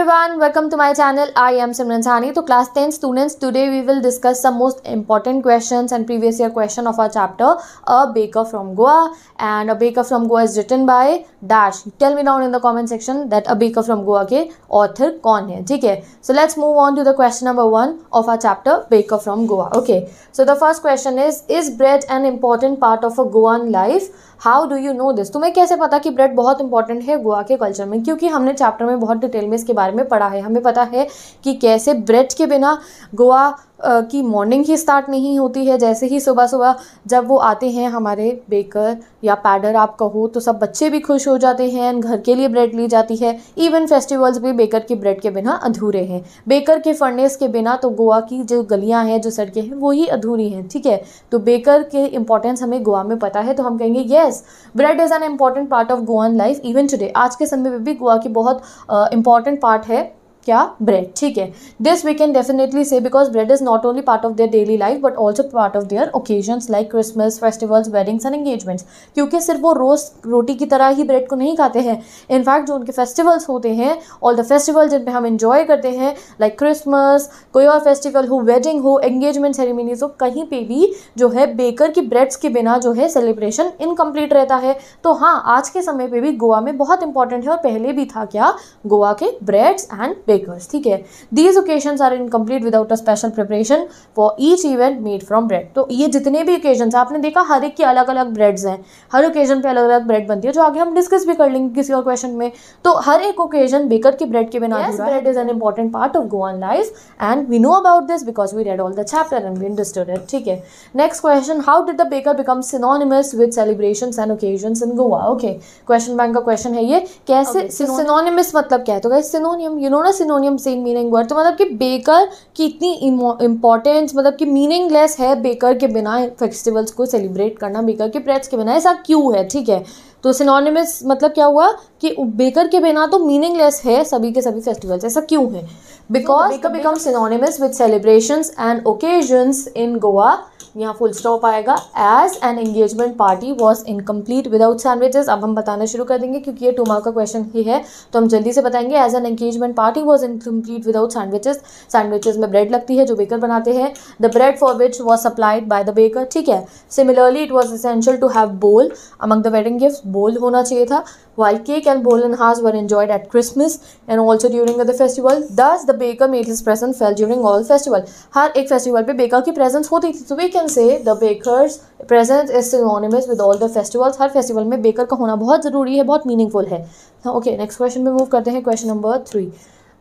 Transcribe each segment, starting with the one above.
Everyone welcome to my channel I am Simran Sani तो class ten students today we will discuss some most important questions and previous year question of our chapter a baker from Goa and a baker from Goa is written by dash tell me down in the comment section that a baker from Goa के author कौन है ठीक है so let's move on to the question number one of our chapter baker from Goa okay so the first question is is bread an important part of a Goan life how do you know this तुम्हें कैसे पता कि bread बहुत important है गोवा के culture में क्योंकि हमने चैप्टर में बहुत डिटेल में इसके बारे में पढ़ा है हमें पता है कि कैसे ब्रेड के बिना गोवा की मॉर्निंग ही स्टार्ट नहीं होती है जैसे ही सुबह सुबह जब वो आते हैं हमारे बेकर या पैडर आप कहो तो सब बच्चे भी खुश हो जाते हैं घर के लिए ब्रेड ली जाती है इवन फेस्टिवल्स भी बेकर के ब्रेड के बिना अधूरे हैं बेकर के फर्नेस के बिना तो गोवा की जो गलियाँ हैं जो सड़कें हैं वो ही अधूरी हैं ठीक है तो बेकर के इंपॉर्टेंस हमें गोवा में पता है तो हम कहेंगे yes bread is an important part of Goan life even today आज के समय में भी गोवा की बहुत इंपॉर्टेंट पार्ट है क्या ब्रेड ठीक है this we can definitely say because bread is not only part of their daily life but also part of their occasions like Christmas festivals weddings and engagements क्योंकि सिर्फ वो रोज रोटी की तरह ही ब्रेड को नहीं खाते हैं इनफैक्ट जो उनके फेस्टिवल्स होते हैं ऑल द फेस्टिवल जिन पर हम इंजॉय करते हैं लाइक क्रिसमस कोई और फेस्टिवल हो वेडिंग हो एंगेजमेंट सेरेमनीज हो कहीं पर भी जो है बेकर की ब्रेड्स के बिना जो है सेलिब्रेशन इनकम्प्लीट रहता है तो हाँ आज के समय पर भी गोवा में बहुत इंपॉर्टेंट है और पहले भी था क्या गोवा के ब्रेड्स एंड बेकर्स ठीक है these occasion are incomplete without a special preparation for each event made from bread तो ये जितने भी ओकेजन आपने देखा हर एक की अलग अलग ब्रेड्स हैं हर ओकेजन पे अलग अलग ब्रेड बनती है जो आगे हम डिस्कस भी कर लेंगे किसी और क्वेश्चन में तो हर एक ओकेजन बेकर के ब्रेड के बिना bread is an important part of Goan life and we know about this because we read all the chapter and we understood it ठीक है next question how did the baker become synonymous with celebration and occasion in Goa okay question bank का question है ये कैसे synonymous मतलब क्या है तो सिनोनियम यू नो ना सिनोनियम सेम मीनिंग वर्ड तो मतलब कि बेकर की इतनी इम्पोर्टेंस मतलब कि मीनिंगलेस है बेकर के बिना फेस्टिवल्स को सेलिब्रेट करना बेकर के प्रेट्स के बिना ऐसा क्यों है ठीक है तो सिनोनिमस मतलब क्या हुआ कि बेकर के बिना तो मीनिंगलेस है सभी के सभी फेस्टिवल्स ऐसा क्यों है because become synonymous with celebration and occasions in Goa यहाँ फुल स्टॉप आएगा as an engagement party was incomplete without sandwiches अब हम बताना शुरू कर देंगे क्योंकि ये टूमा का क्वेश्चन ही है तो हम जल्दी से बताएंगे as an engagement party was incomplete without sandwiches sandwiches में ब्रेड लगती है जो बेकर बनाते हैं the bread for which was supplied by the baker ठीक है similarly it was essential to have bol among the wedding gift bol होना चाहिए था while cake and bolenhas were enjoyed at Christmas and also during the festival. Thus, the baker made his presence felt during all festival. हर एक festival पे baker की presence होती थी. So we can say the baker's presence is synonymous with all the festivals. Her festival में baker का होना बहुत ज़रूरी है बहुत meaningful है. Okay, next question पे move करते हैं Question number three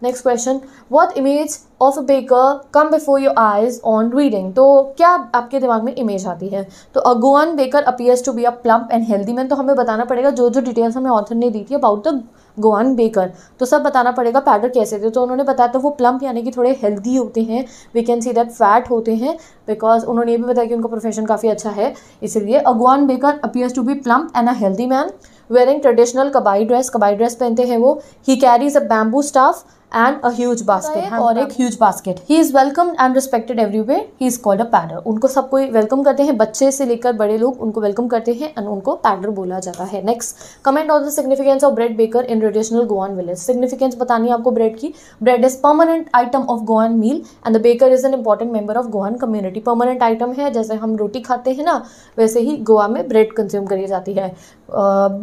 next question what image of a baker come before your eyes on reading तो क्या आपके दिमाग में इमेज आती है तो Goan baker appears to be a plump and healthy man तो हमें बताना पड़ेगा जो जो डिटेल्स हमें ऑथर ने दी थी अबाउट द गोअन बेकर तो सब बताना पड़ेगा पैटर कैसे थे तो उन्होंने बताया था वो प्लम्प यानी कि थोड़े हेल्दी होते हैं we can see that fat होते हैं बिकॉज उन्होंने ये भी बताया कि उनका प्रोफेशन काफ़ी अच्छा है इसीलिए Goan baker appears to be plump and a healthy man wearing traditional kabai dress kabai dress पहनते हैं वो he carries a bamboo staff and a huge basket और एक huge basket he is welcome and respected everywhere he is called a pader उनको सबको welcome करते हैं बच्चे से लेकर बड़े लोग उनको वेलकम करते हैं एंड उनको पैडर बोला जाता है next comment on the significance of bread baker in traditional Goan village significance बतानी है आपको ब्रेड की bread is permanent item of Goan meal and the baker is an important member of Goan community permanent item है जैसे हम रोटी खाते हैं ना वैसे ही गोवा में ब्रेड कंज्यूम करी जाती है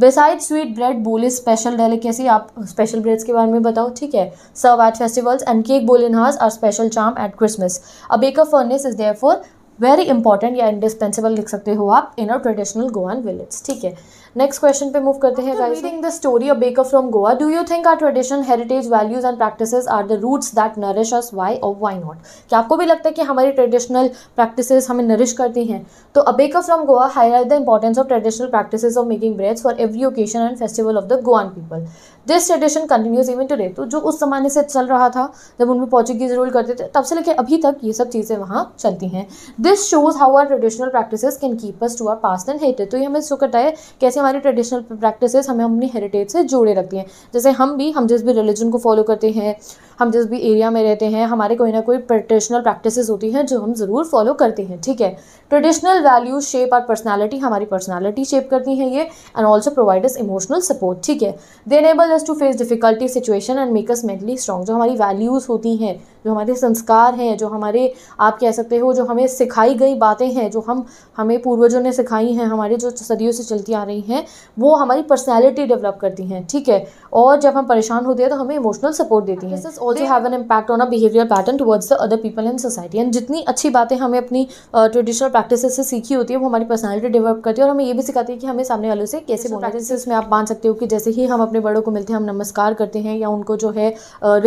beside sweet bread bol is special delicacy आप स्पेशल ब्रेड्स के बारे में बताओ ठीक है serve at festivals, and cake boulinhas are special charm at Christmas. A baker furnace is therefore very important या इंडिस्पेंसिबल लिख सकते हो आप in a traditional Goan village ठीक है नेक्स्ट क्वेश्चन पे मूव करते हैं guys reading the story of baker from Goa do you think our tradition heritage values and practices are the roots that nourish us why और व्हाई नॉट क्या आपको भी लगता है कि हमारी ट्रेडिशनल प्रैक्टिसेस हमें नरिश करती हैं तो a baker from Goa highlight the importance of traditional practices of making breads for every occasion and festival of the Goan people this tradition continues even today तो जो उस जमाने से चल रहा था जब उनमें पोर्चुगीज रूल करते थे तब से लेकर अभी तक ये सब चीज़ें वहाँ चलती हैं this shows how our traditional practices can keep us to our past and heated तो ये हमें शो करता है कैसे हमारी ट्रेडिशनल प्रैक्टिसेस हमें अपनी हेरिटेज से जोड़े रखती हैं जैसे हम भी हम जिस भी रिलीजन को फॉलो करते हैं हम जिस भी एरिया में रहते हैं हमारे कोई ना कोई ट्रेडिशनल प्रैक्टिसेस होती हैं जो हम ज़रूर फॉलो करते हैं ठीक है ट्रेडिशनल वैल्यूज शेप और पर्सनैलिटी हमारी पर्सनैलिटी शेप करती हैं ये and also provide emotional support ठीक है they enable us to face difficulty situation and make us mentally strong जो हमारी वैल्यूज़ होती हैं जो हमारे संस्कार हैं जो हमारे आप कह सकते हो जो हमें सिखाई गई बातें हैं जो हम हमें पूर्वजों ने सिखाई हैं हमारे जो सदियों से चलती आ रही हैं हैं वो हमारी पर्सनैलिटी डेवलप करती हैं ठीक है और जब हम परेशान होते हैं तो हमें इमोशनल सपोर्ट देती हैं this also have an impact on a behaviour pattern towards the other people in society and जितनी अच्छी बातें हमें अपनी ट्रेडिशनल प्रैक्टिस से सीखी होती है वो हमारी पर्सनैलिटी डेवलप करती है और हमें ये भी सिखाती है कि हमें सामने वालों से कैसे बोलना है जैसे आप मान सकते हो कि जैसे ही हम अपने बड़ों को मिलते हैं हम नमस्कार करते हैं या उनको जो है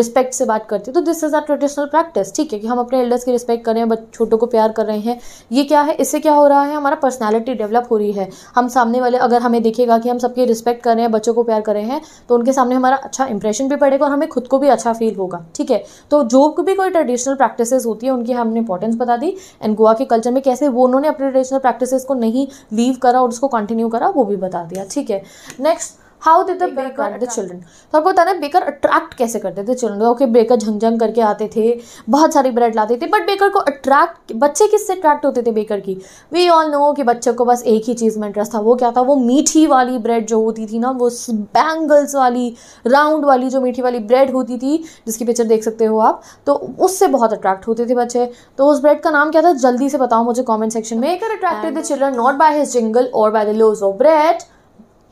रिस्पेक्ट से बात करते हैं तो this is our traditional practice ठीक है कि हम अपने एल्डर्स की रिस्पेक्ट कर रहे हैं छोटों को प्यार कर रहे हैं ये क्या है इससे क्या हो रहा है हमारा पर्सनैलिटी डेवलप हो रही है हम सामने वाले अगर हमें हमें दिखेगा कि हम सबकी रिस्पेक्ट कर रहे हैं बच्चों को प्यार कर रहे हैं तो उनके सामने हमारा अच्छा इंप्रेशन भी पड़ेगा और हमें खुद को भी अच्छा फील होगा ठीक है तो जो भी कोई ट्रेडिशनल प्रैक्टिस होती है उनकी हमने इंपॉर्टेंस बता दी एंड गोवा के कल्चर में कैसे वो उन्होंने अपने ट्रेडिशनल प्रैक्टिस को नहीं लीव करा और उसको कंटिन्यू करा वो भी बता दिया ठीक है next how they the breaker the children तो आपको बताना है बेकर अट्रैक्ट कैसे करते थे चिल्ड्रन ओके बेकर झंझंग करके आते थे बहुत सारी ब्रेड लाते थे बट बेकर को अट्रैक्ट बच्चे किससे अट्रैक्ट होते थे बेकर की वी ऑल नो कि बच्चों को बस एक ही चीज़ में इंटरेस्ट था वो क्या था वो मीठी वाली ब्रेड जो होती थी ना वो बैंगल्स वाली राउंड वाली जो मीठी वाली ब्रेड होती थी जिसकी पिक्चर देख सकते हो आप तो उससे बहुत अट्रैक्ट होते थे बच्चे तो उस ब्रेड का नाम क्या था जल्दी से बताओ मुझे कॉमेंट सेक्शन में baker attracted the children not by his jingle और by the loaves of bread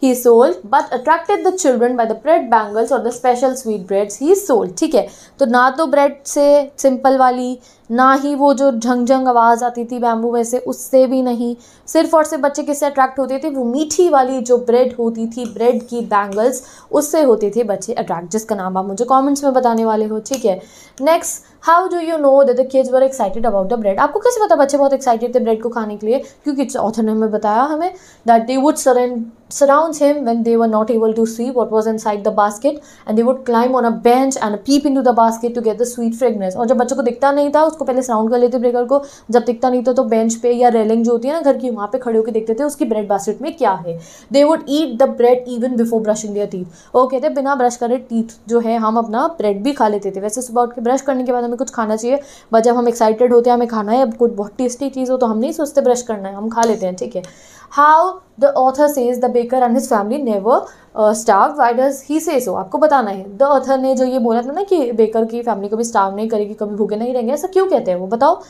he sold but attracted the children by the bread bangles और the special sweet breads he sold ठीक है तो ना तो bread से simple वाली ना ही वो जो झंग झंग आवाज़ आती थी बैम्बू में से उससे भी नहीं सिर्फ और सिर्फ बच्चे किससे अट्रैक्ट होते थे वो मीठी वाली जो ब्रेड होती थी ब्रेड की बैंगल्स उससे होते थे बच्चे अट्रैक्ट जिसका नाम आप मुझे कॉमेंट्स में बताने वाले हो ठीक है next how do you know that the kids were excited about the bread आपको कैसे पता बच्चे बहुत एक्साइटेड थे ब्रेड को खाने के लिए क्योंकि ऑथर ने हमें बताया हमें that they would when they were not able to see what was inside the basket and they would climb on a bench and peep into the basket to get the sweet fragrance और जब बच्चों को दिखता नहीं था उसको पहले sound कर लेते ब्रेकर को जब दिखता नहीं था तो बेंच पे या रेलिंग जो होती है ना घर की वहाँ पे खड़े होकर देखते थे उसकी ब्रेड बास्केट में क्या है they would eat the bread even before brushing their teeth वो कहते बिना ब्रश करे टीथ जो है हम अपना ब्रेड भी खा लेते थे वैसे सुबह उठ के ब्रश करने के बाद हमें कुछ खाना चाहिए बट जब हम एक्साइटेड होते हैं हमें खाना है अब कुछ बहुत टेस्टी चीज़ हो तो हम नहीं सोचते ब्रश करना है हम खा लेते हैं ठीक है how the author says the baker and his family never starve why does he say so आपको बताना है द ऑथर ने जो ये बोला था ना कि बेकर की फैमिली कभी स्टाफ नहीं करेगी कभी भूखे नहीं रहेंगे ऐसा क्यों कहते हैं वो बताओ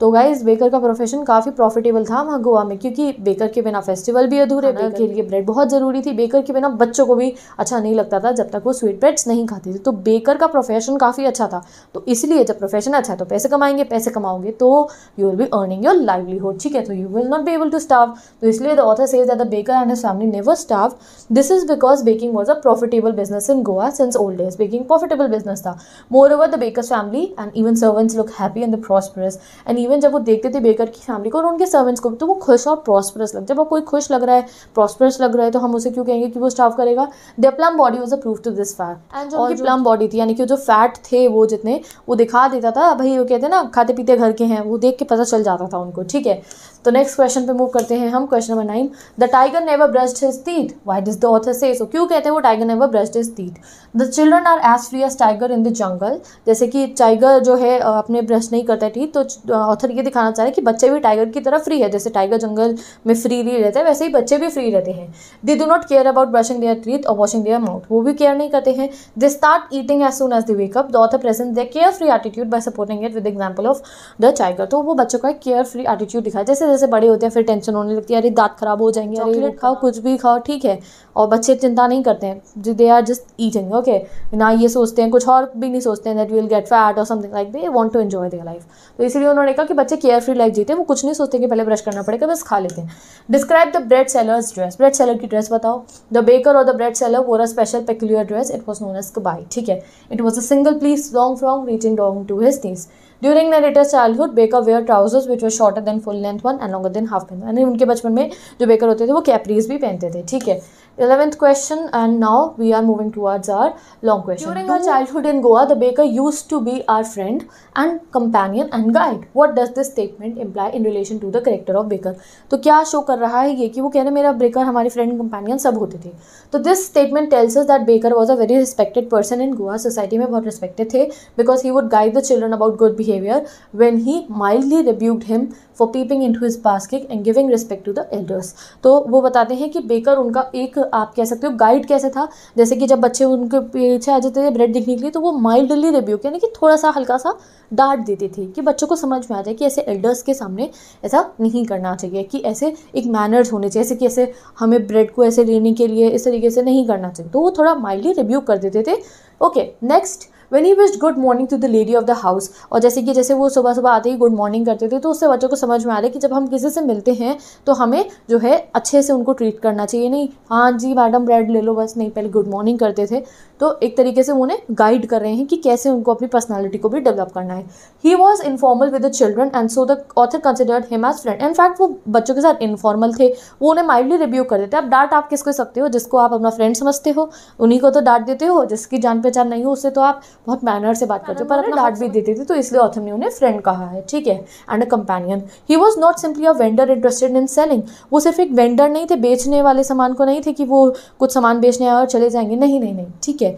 तो गाइज बेकर का प्रोफेशन काफ़ी प्रॉफिटेबल था वहाँ गोवा में क्योंकि बेकर के बिना फेस्टिवल भी अधूरे बेकर के लिए ब्रेड बहुत ज़रूरी थी बेकर के बिना बच्चों को भी अच्छा नहीं लगता था जब तक वो स्वीट ब्रेड्स नहीं खाते थे तो बेकर का प्रोफेशन काफ़ी अच्छा था तो इसलिए जब प्रोफेशन अच्छा है तो पैसे कमाएंगे पैसे कमाओगे तो you will be earning your livelihood ठीक है तो you will not be able to starve तो इसलिए the author says that the baker and family never starve this is because baking was a profitable business in Goa since old days baking profitable business था moreover the baker family and even servants look happy and the prosperous and even जब वो देखते थे baker की family को और उनके servants को तो वो खुश और प्रॉस्परस लग जब वो कोई खुश लग रहा है प्रॉस्परस लग रहा है तो हम उसे क्यों कहेंगे कि वो स्टाफ करेगा the plum body was a proof to this fat and जो उनकी प्लम बॉडी थी यानी कि जो फैट थे वो जितने वो दिखा देता था भाई वो कहते हैं ना खाते पीते घर के हैं वो देख के पता चल जाता था उनको ठीक है तो नेक्स्ट क्वेश्चन पे मूव करते हैं हम question number nine the tiger never brushed his teeth why does the author say so क्यों कहते हैं वो tiger never brushed his teeth the children are as free as tiger in the jungle जैसे कि tiger जो है अपने brush नहीं करता ठीक तो ऑथर ये दिखाना चाह रहे हैं कि बच्चे भी टाइगर की तरह फ्री है जैसे टाइगर जंगल में फ्री भी रहते हैं वैसे ही बच्चे भी फ्री रहते हैं they do not care about brushing their teeth और वॉशिंग देयर माउथ वो भी केयर नहीं करते हैं they start eating as soon as they wake up the author present their care free attitude by supporting it with example of the tiger तो वो बच्चों का केयर फ्री एटीट्यूड दिखाया जैसे जैसे बड़े होते हैं फिर टेंशन होने लगती है अरे दांत खराब हो जाएंगे अरे खाओ कुछ भी खाओ ठीक है और बच्चे चिंता नहीं करते हैं जो they are just eating okay ना ये सोचते हैं कुछ और भी नहीं सोचते हैं दैट विल गेट फैट और something like they want to enjoy their life तो इसलिए उन्होंने कहा कि बच्चे केयर फ्री लाइफ जीते वो कुछ नहीं सोचते कि पहले ब्रश करना पड़ेगा बस खा लेते हैं describe the bread seller's dress bread seller की ड्रेस बताओ द बेकर और द ब्रेड सेलर वो a special peculiar dress it was known as by ठीक है it was a single please long from reaching down to his things During their later childhood, Baker wore trousers which were shorter than full length one and longer than half pant यानी उनके बचपन में जो baker होते थे वो capris भी पहनते थे ठीक है 11th question and now we are moving towards our long question. During our childhood in Goa, the baker used to be our friend and companion and guide. What does this statement imply in relation to the character of baker? तो क्या show कर रहा है ये कि वो कह रहे मेरा बेकर हमारे फ्रेंड कंपेनियन सब होते थे तो this statement tells us that baker was a very respected person in Goa society में बहुत रिस्पेक्टेड थे because he would guide the children about good behaviour when he mildly rebuked him for peeping into his basket and giving respect to the elders तो वो बताते हैं कि baker उनका एक आप कह सकते हो गाइड कैसे था जैसे कि जब बच्चे उनके पीछे आ जाते थे ब्रेड दिखने के लिए तो वो माइल्डली रिव्यू यानी कि थोड़ा सा हल्का सा डांट देती थी कि बच्चों को समझ में आ जाए कि ऐसे एल्डर्स के सामने ऐसा नहीं करना चाहिए कि ऐसे एक मैनर्स होने चाहिए जैसे कि ऐसे हमें ब्रेड को ऐसे लेने के लिए इस तरीके से नहीं करना चाहिए तो वो थोड़ा माइल्डली रिव्यू कर देते थे okay next when he wished good morning to the lady of the house और जैसे कि जैसे वो सुबह सुबह आते ही गुड मॉर्निंग करते थे तो उससे बच्चों को समझ में आ रहा है कि जब हम किसी से मिलते हैं तो हमें जो है अच्छे से उनको ट्रीट करना चाहिए नहीं हाँ जी मैडम ब्रेड ले लो बस नहीं पहले गुड मॉर्निंग करते थे तो एक तरीके से उन्हें गाइड कर रहे हैं कि कैसे उनको अपनी पर्सनैलिटी को भी डेवलप करना है he was informal with the children and so the author considered him as friend in fact वो बच्चों के साथ इनफॉर्मल थे वो उन्हें माइल्डली रिव्यू कर देते अब डांट आप किसको सकते हो जिसको आप अपना फ्रेंड समझते हो उन्हीं को तो डांट देते हो जिसकी जान पहचान नहीं हो उससे तो आप बहुत मैनर से बात करते हो पर अपना डांट भी देते थे तो इसलिए ऑथर ने उन्हें फ्रेंड कहा है ठीक है and a companion he was not simply a vendor interested in selling वो सिर्फ एक वेंडर नहीं थे बेचने वाले सामान को नहीं थे कि वो कुछ सामान बेचने आए और चले जाएंगे नहीं नहीं नहीं ठीक है है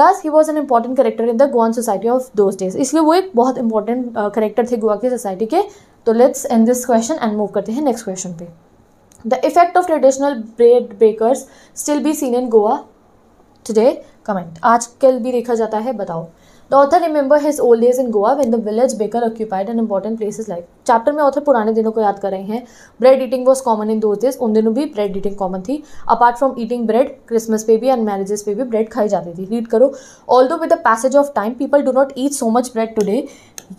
thus he was an important character in the Goan society of those days इसलिए वो एक बहुत इंपॉर्टेंट करेक्टर uh, थे गोवा की सोसाइटी के तो let's end this question and move करते हैं नेक्स्ट क्वेश्चन पे the effect of traditional bread bakers still be seen in Goa today comment आज कल भी देखा जाता है बताओ the author remember his old age in Goa when the village baker occupied and important places like chapter में author पुराने दिनों को याद कर रहे हैं bread eating was common in those days उन दिनों भी ब्रेड ईटिंग कॉमन थी apart from eating bread Christmas पे भी एंड मैरिजेस पे भी ब्रेड खाई जाती थी रीड करो although with the passage of time people do not eat so much bread today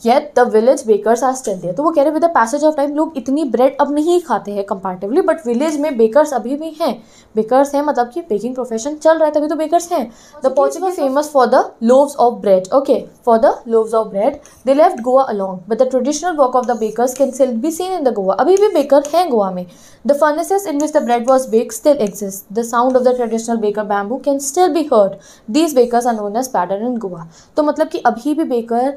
yet the village bakers are still there तो वो कह रहे with the passage of time लोग इतनी ब्रेड अब नहीं खाते हैं कंपैरेटिवली बट विलेज में बेकर्स अभी भी हैं बेकर्स हैं मतलब कि बेकिंग प्रोफेशन चल रहा है तभी तो बेकर्स हैं the Portugal famous for the loaves of bread okay for the loaves of bread they left Goa along but the traditional work of the bakers can still be seen in the Goa अभी भी baker हैं गोवा में the furnaces in which the bread was bake still exist the sound of the traditional baker bamboo can still be heard these bakers are known as pattern इन गोवा तो मतलब कि अभी भी baker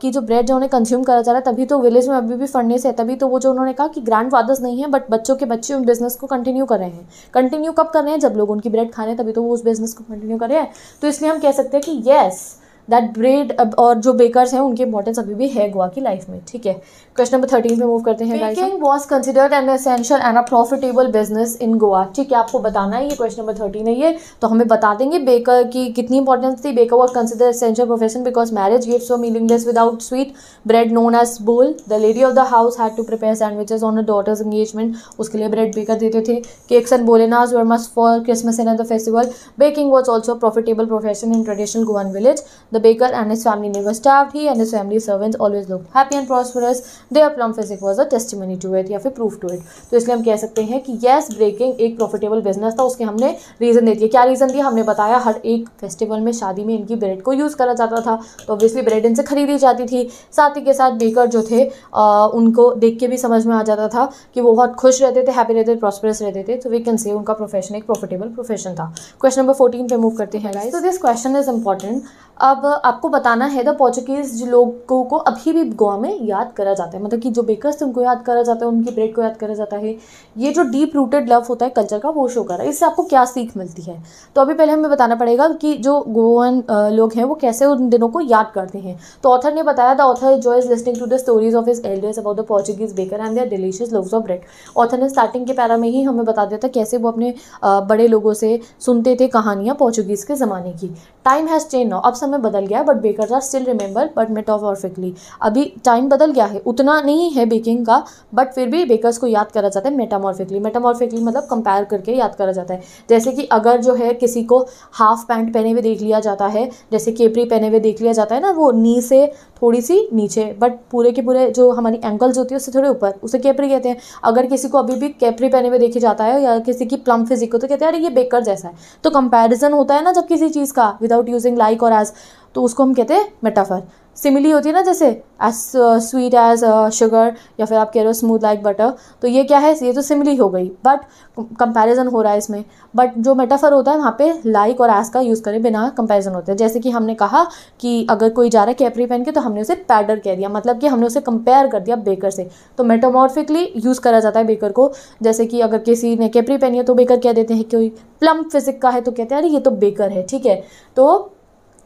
की जो ब्रेड जो उन्हें कंज्यूम करा जा रहा है तभी तो विलेज में अभी भी फंडनेस है तभी तो वो जो उन्होंने कहा कि ग्रैंड फादर्स नहीं है बट बच्चों के बच्चे उन बिजनेस को कंटिन्यू कर रहे हैं कंटिन्यू कब कर रहे हैं जब लोग उनकी ब्रेड खा रहे हैं तभी तो वो उस बिजनेस को कंटिन्यू कर रहे हैं तो इसलिए हम कह सकते हैं कि येस दैट ब्रेड और जो बेकर्स हैं उनकी इंपॉर्टेंस अभी भी है गोवा की लाइफ में ठीक है क्वेश्चन नंबर थर्टीन पे मूव करते हैं baking was considered an essential and a profitable business in Goa ठीक है आपको बताना है ये क्वेश्चन नंबर थर्टीन है ये तो हमें बता देंगे बेकर की कितनी इंपॉर्टेंस थी baker was consider essential profession because marriage gives so meaningless without sweet bread known as bol the lady of the house had to prepare sandwiches on a daughter's engagement उसके लिए ब्रेड बेकर देते थे cakes and बोलेनाज were must for Christmas and the festival baking was also profitable profession in traditional Goan village The baker and his family never starved. He and his family servants always looked happy and prosperous. Their plum physic was a testimony to it या फिर proof to it. तो इसलिए हम कह सकते हैं कि yes breaking एक profitable business था उसके हमने reason दे दिया क्या reason दिया हमने बताया हर एक फेस्टिवल में शादी में इनकी ब्रेड को यूज़ करा जाता था तो ऑब्वियसली ब्रेड इनसे खरीदी जाती थी साथ ही के साथ बेकर जो थे आ, उनको देख के भी समझ में आ जाता था कि वो बहुत खुश रहते थे हैप्पी रहते थे प्रॉस्परस रहते थे तो वी कैन से उनका प्रोफेशन एक प्रॉफिटेबल प्रोफेशन था क्वेश्चन नंबर फोर्टीन पे मूव करते हैं गाइस तो दिस क्वेश्चन इज इंपॉर्टेंट अब आपको बताना है द पोर्चुगीज लोगों को अभी भी गोवा में याद करा जाता है मतलब कि जो बेकर्स थे उनको याद करा जाता है उनकी ब्रेड को याद करा जाता है ये जो डीप रूटेड लव होता है कल्चर का वो शो कर रहा है इससे आपको क्या सीख मिलती है तो अभी पहले हमें बताना पड़ेगा कि जो गोवन लोग हैं वो कैसे उन दिनों को याद करते हैं तो ऑथर ने बताया द ऑथर जो is listening to the stories of his elders about the Portuguese baker and their delicious loaves of bread author ने स्टार्टिंग के पैरा में ही हमें बता दिया था कैसे वो अपने बड़े लोगों से सुनते थे कहानियाँ पोर्चुगीज़ के ज़माने की टाइम हैज़ चेंज नाउ अब समय बदल बदल गया है but baker are still remember but made of perfectly अभी टाइम बदल गया है उतना नहीं है बेकिंग का बट फिर भी बेकर्स को याद करा जाता है मेटामॉर्फिकली मेटामॉर्फिकली मतलब कंपेयर करके याद करा जाता है जैसे कि अगर जो है किसी को हाफ पैंट पहने हुए देख लिया जाता है जैसे केपरी पहने हुए देख लिया जाता है ना वो नी से थोड़ी सी नीचे बट पूरे के पूरे जो हमारी एंकल्स होती है उससे थोड़े ऊपर उसे कैपरी कहते हैं अगर किसी को अभी भी कैपरी पहने हुए देखे जाता है या किसी की प्लम फिजिक हो तो कहते हैं अरे ये बेकर जैसा है तो कंपेरिजन होता है ना जब किसी चीज़ का विदाउट यूजिंग लाइक और एज तो उसको हम कहते हैं मेटाफर सिमिली होती है ना जैसे एज स्वीट एज शुगर या फिर आप कह रहे हो स्मूथ लाइक बटर तो ये क्या है ये तो सिमिली हो गई बट कंपैरिजन हो रहा है इसमें बट जो मेटाफर होता है वहाँ पे लाइक like और एस का यूज़ करें बिना कंपैरिजन होते हैं जैसे कि हमने कहा कि अगर कोई जा रहा है कैपरी पहन के तो हमने उसे पैडर कह दिया मतलब कि हमने उसे कंपेयर कर दिया बेकर से तो मेटामॉर्फिकली यूज़ करा जाता है बेकर को जैसे कि अगर किसी ने कैपरी पहनी है तो बेकर कह देते हैं कोई प्लम फिजिक का है तो कहते हैं अरे ये तो बेकर है ठीक है तो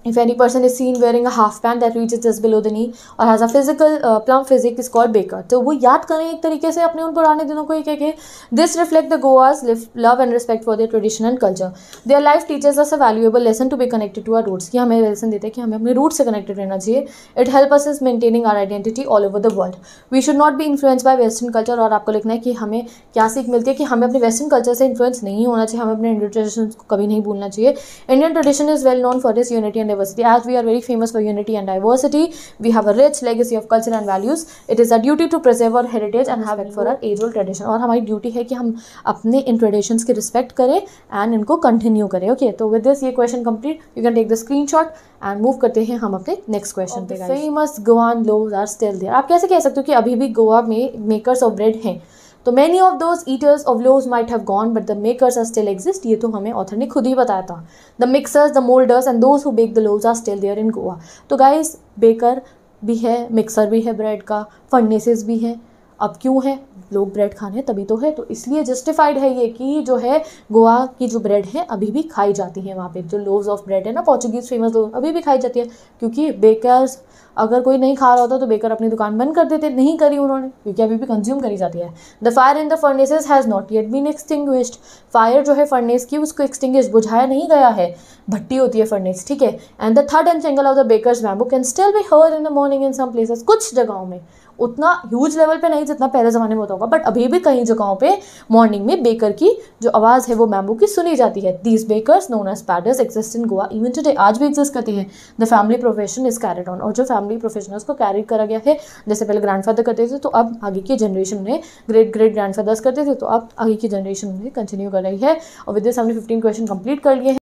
If any person is seen wearing a half pant that reaches just below the knee or has a physical uh, plump physique is called baker तो वो याद करें एक तरीके से अपने उन पुराने दिनों को ये कह के this reflect the Goa's love and respect for their tradition and culture their life teaches us a valuable lesson to be connected to our roots कि हमें लेसन देते हैं कि हमें अपने रूट से कनेक्टेड रहना चाहिए it help us is maintaining our identity all over the world we should not be influence by western culture और आपको लिखना है कि हमें क्या सीख मिलती है कि हमें अपने वेस्टर्न कल्चर से इन्फ्लुएंस नहीं होना चाहिए हमें अपने इंडियन ट्रेडिशन को कभी नहीं भूलना चाहिए Indian tradition is well known for this unity and diversity. As we are very famous for unity and diversity, we have a rich legacy of culture and values. It is our duty to preserve our heritage and have it for our age old tradition. और हमारी duty है कि हम अपने इन traditions की respect करें and इनको कंटिन्यू करें ओके तो विद दिस ये question complete you can take the screenshot and move करते हैं हम अपने नेक्स्ट क्वेश्चन पे Famous Goan loaves are still there. आप कैसे कह सकते हो कि अभी भी Goa में makers of bread हैं तो many of those eaters of loaves might have gone but the makers are still exist ये तो हमें ऑथर ने खुद ही बताया था the mixers the moulders and those who bake the loaves are still there in Goa तो गाइज बेकर भी है मिक्सर भी है ब्रेड का फर्नेसेस भी हैं अब क्यों है लोग ब्रेड खाने हैं तभी तो है तो इसलिए जस्टिफाइड है ये कि जो है गोवा की जो ब्रेड है अभी भी खाई जाती है वहाँ पे जो लोव्स ऑफ ब्रेड है ना पोर्चुगीज़ फेमस लोग अभी भी खाई जाती है क्योंकि बेकर्स अगर कोई नहीं खा रहा होता तो बेकर अपनी दुकान बंद कर देते नहीं करी उन्होंने क्योंकि अभी भी कंज्यूम करी जाती है the fire in the furnace has not yet been extinguished fire जो है फर्नेस की उसको एक्सटिंग्विश बुझाया नहीं गया है भट्टी होती है फर्नेस ठीक है and the third and single of the bakers bamboo can still be heard in the morning in some places कुछ जगहों में उतना ह्यूज लेवल पे नहीं जितना पहले ज़माने में होता होगा बट अभी भी कई जगहों पे मॉर्निंग में बेकर की जो आवाज़ है वो मैम्बू की सुनी जाती है these bakers known as paders exist in Goa even today आज भी एग्जिस्ट करते हैं the family profession is carried on और जो फैमिली प्रोफेशन है उसको कैरी करा गया है जैसे पहले ग्रैंडफादर करते थे तो अब आगे की जनरेशन ने ग्रेट ग्रेट ग्रैंडफादर्स करते थे तो अब आगे की जनरेशन ने कंटिन्यू कर रही है और विद दिस हमने फिफ्टीन क्वेश्चन कंप्लीट कर लिए हैं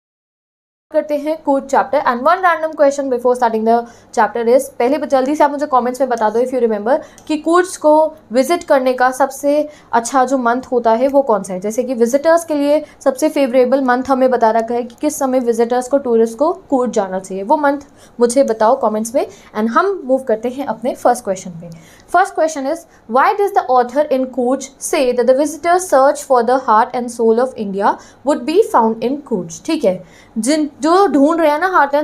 करते हैं कोड chapter and one random question before starting the chapter is पहले जल्दी से आप मुझे कमेंट्स में बता दो इफ़ यू रिमेंबर कि कोर्ट्स को विजिट करने का सबसे अच्छा जो मंथ होता है वो कौन सा है जैसे कि विजिटर्स के लिए सबसे फेवरेबल मंथ हमें बता रखा है कि किस समय विजिटर्स को टूरिस्ट को कोर्ट जाना चाहिए वो मंथ मुझे बताओ कॉमेंट्स में एंड हम मूव करते हैं अपने फर्स्ट क्वेश्चन पे First question is why does the author in Kooch say that the visitor's search for the heart and soul of India would be found in Kooch? ठीक है जिन जो ढूंढ रहे हैं ना हार्ट